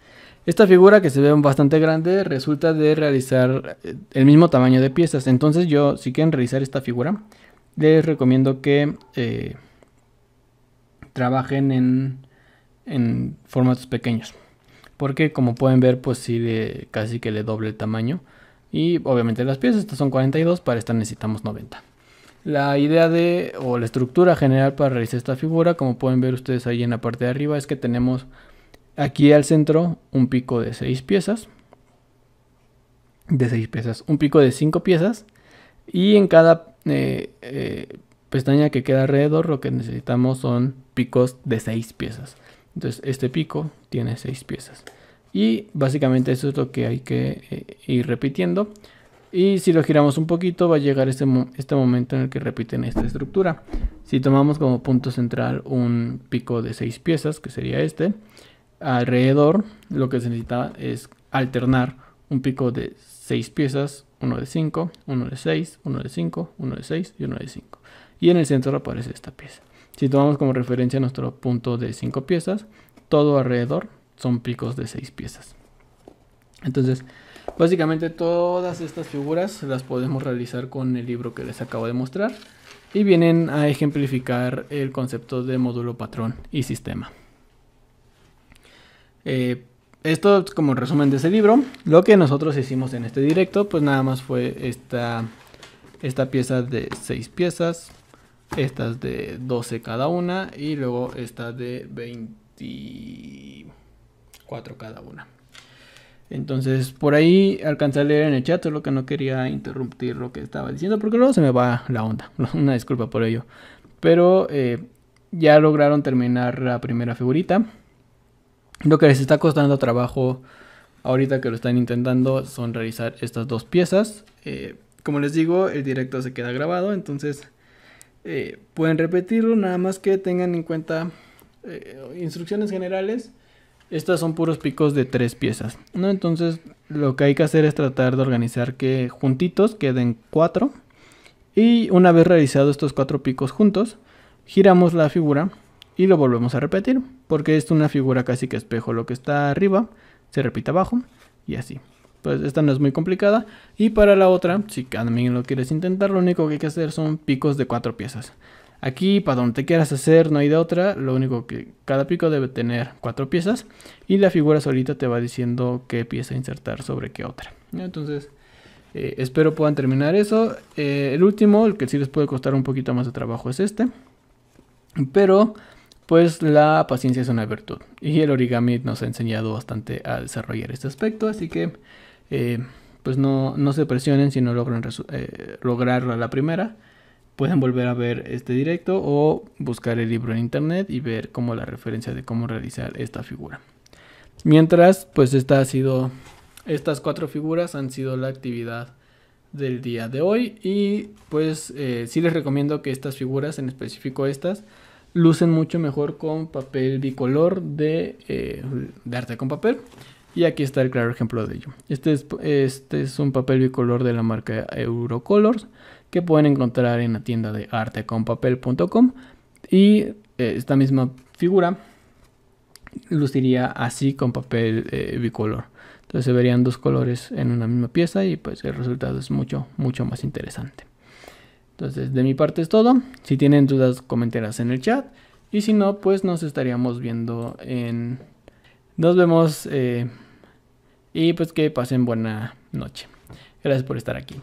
Esta figura que se ve bastante grande resulta de realizar eh, el mismo tamaño de piezas. Entonces yo, si quieren realizar esta figura, les recomiendo que eh, trabajen en, formatos pequeños. Porque como pueden ver, pues sí, casi que le doble el tamaño. Y obviamente las piezas, estas son 42, para esta necesitamos 90. La idea de, o la estructura general para realizar esta figura, como pueden ver ustedes ahí en la parte de arriba, es que tenemos Aquí al centro un pico de 6 piezas. De 6 piezas. Un pico de 5 piezas. Y en cada eh, eh, pestaña que queda alrededor lo que necesitamos son picos de 6 piezas. Entonces este pico tiene 6 piezas. Y básicamente eso es lo que hay que eh, ir repitiendo. Y si lo giramos un poquito va a llegar este, este momento en el que repiten esta estructura. Si tomamos como punto central un pico de 6 piezas, que sería este, Alrededor lo que se necesita es alternar un pico de 6 piezas, uno de 5, uno de 6, uno de 5, uno de 6 y uno de 5. Y en el centro aparece esta pieza. Si tomamos como referencia nuestro punto de 5 piezas, todo alrededor son picos de 6 piezas. Entonces, básicamente todas estas figuras las podemos realizar con el libro que les acabo de mostrar y vienen a ejemplificar el concepto de módulo, patrón y sistema. Eh, esto es como resumen de ese libro. Lo que nosotros hicimos en este directo, pues nada más fue esta, esta pieza de 6 piezas, estas de 12 cada una y luego esta de 24 cada una. Entonces, por ahí alcancé a leer en el chat, solo que no quería interrumpir lo que estaba diciendo, porque luego se me va la onda. Una disculpa por ello. Pero eh, ya lograron terminar la primera figurita. Lo que les está costando trabajo ahorita que lo están intentando son realizar estas dos piezas. Eh, como les digo, el directo se queda grabado, entonces eh, pueden repetirlo, nada más que tengan en cuenta eh, instrucciones generales. Estas son puros picos de tres piezas, ¿no? Entonces lo que hay que hacer es tratar de organizar que juntitos queden cuatro. Y una vez realizados estos cuatro picos juntos, giramos la figura y lo volvemos a repetir porque es una figura casi que espejo lo que está arriba se repite abajo y así pues esta no es muy complicada y para la otra si también lo quieres intentar lo único que hay que hacer son picos de cuatro piezas aquí para donde te quieras hacer no hay de otra lo único que cada pico debe tener cuatro piezas y la figura solita te va diciendo qué pieza insertar sobre qué otra entonces eh, espero puedan terminar eso eh, el último el que sí les puede costar un poquito más de trabajo es este pero pues la paciencia es una virtud. Y el origami nos ha enseñado bastante a desarrollar este aspecto, así que eh, pues no, se presionen si no logran eh, a la primera. Pueden volver a ver este directo o buscar el libro en internet y ver como la referencia de cómo realizar esta figura. Mientras, pues esta ha sido, estas cuatro figuras han sido la actividad del día de hoy y pues eh, sí les recomiendo que estas figuras, en específico estas, lucen mucho mejor con papel bicolor eh, de, arte con papel. Y aquí está el claro ejemplo de ello. Este es, este es un papel bicolor de la marca Eurocolors que pueden encontrar en la tienda de arteconpapel.com y eh, esta misma figura luciría así con papel eh, bicolor. Entonces se verían dos colores en una misma pieza y pues el resultado es mucho, mucho más interesante. Entonces, de mi parte es todo. Si tienen dudas, comentarás en el chat. Y si no, pues nos estaríamos viendo en... Nos vemos eh, y pues que pasen buena noche. Gracias por estar aquí.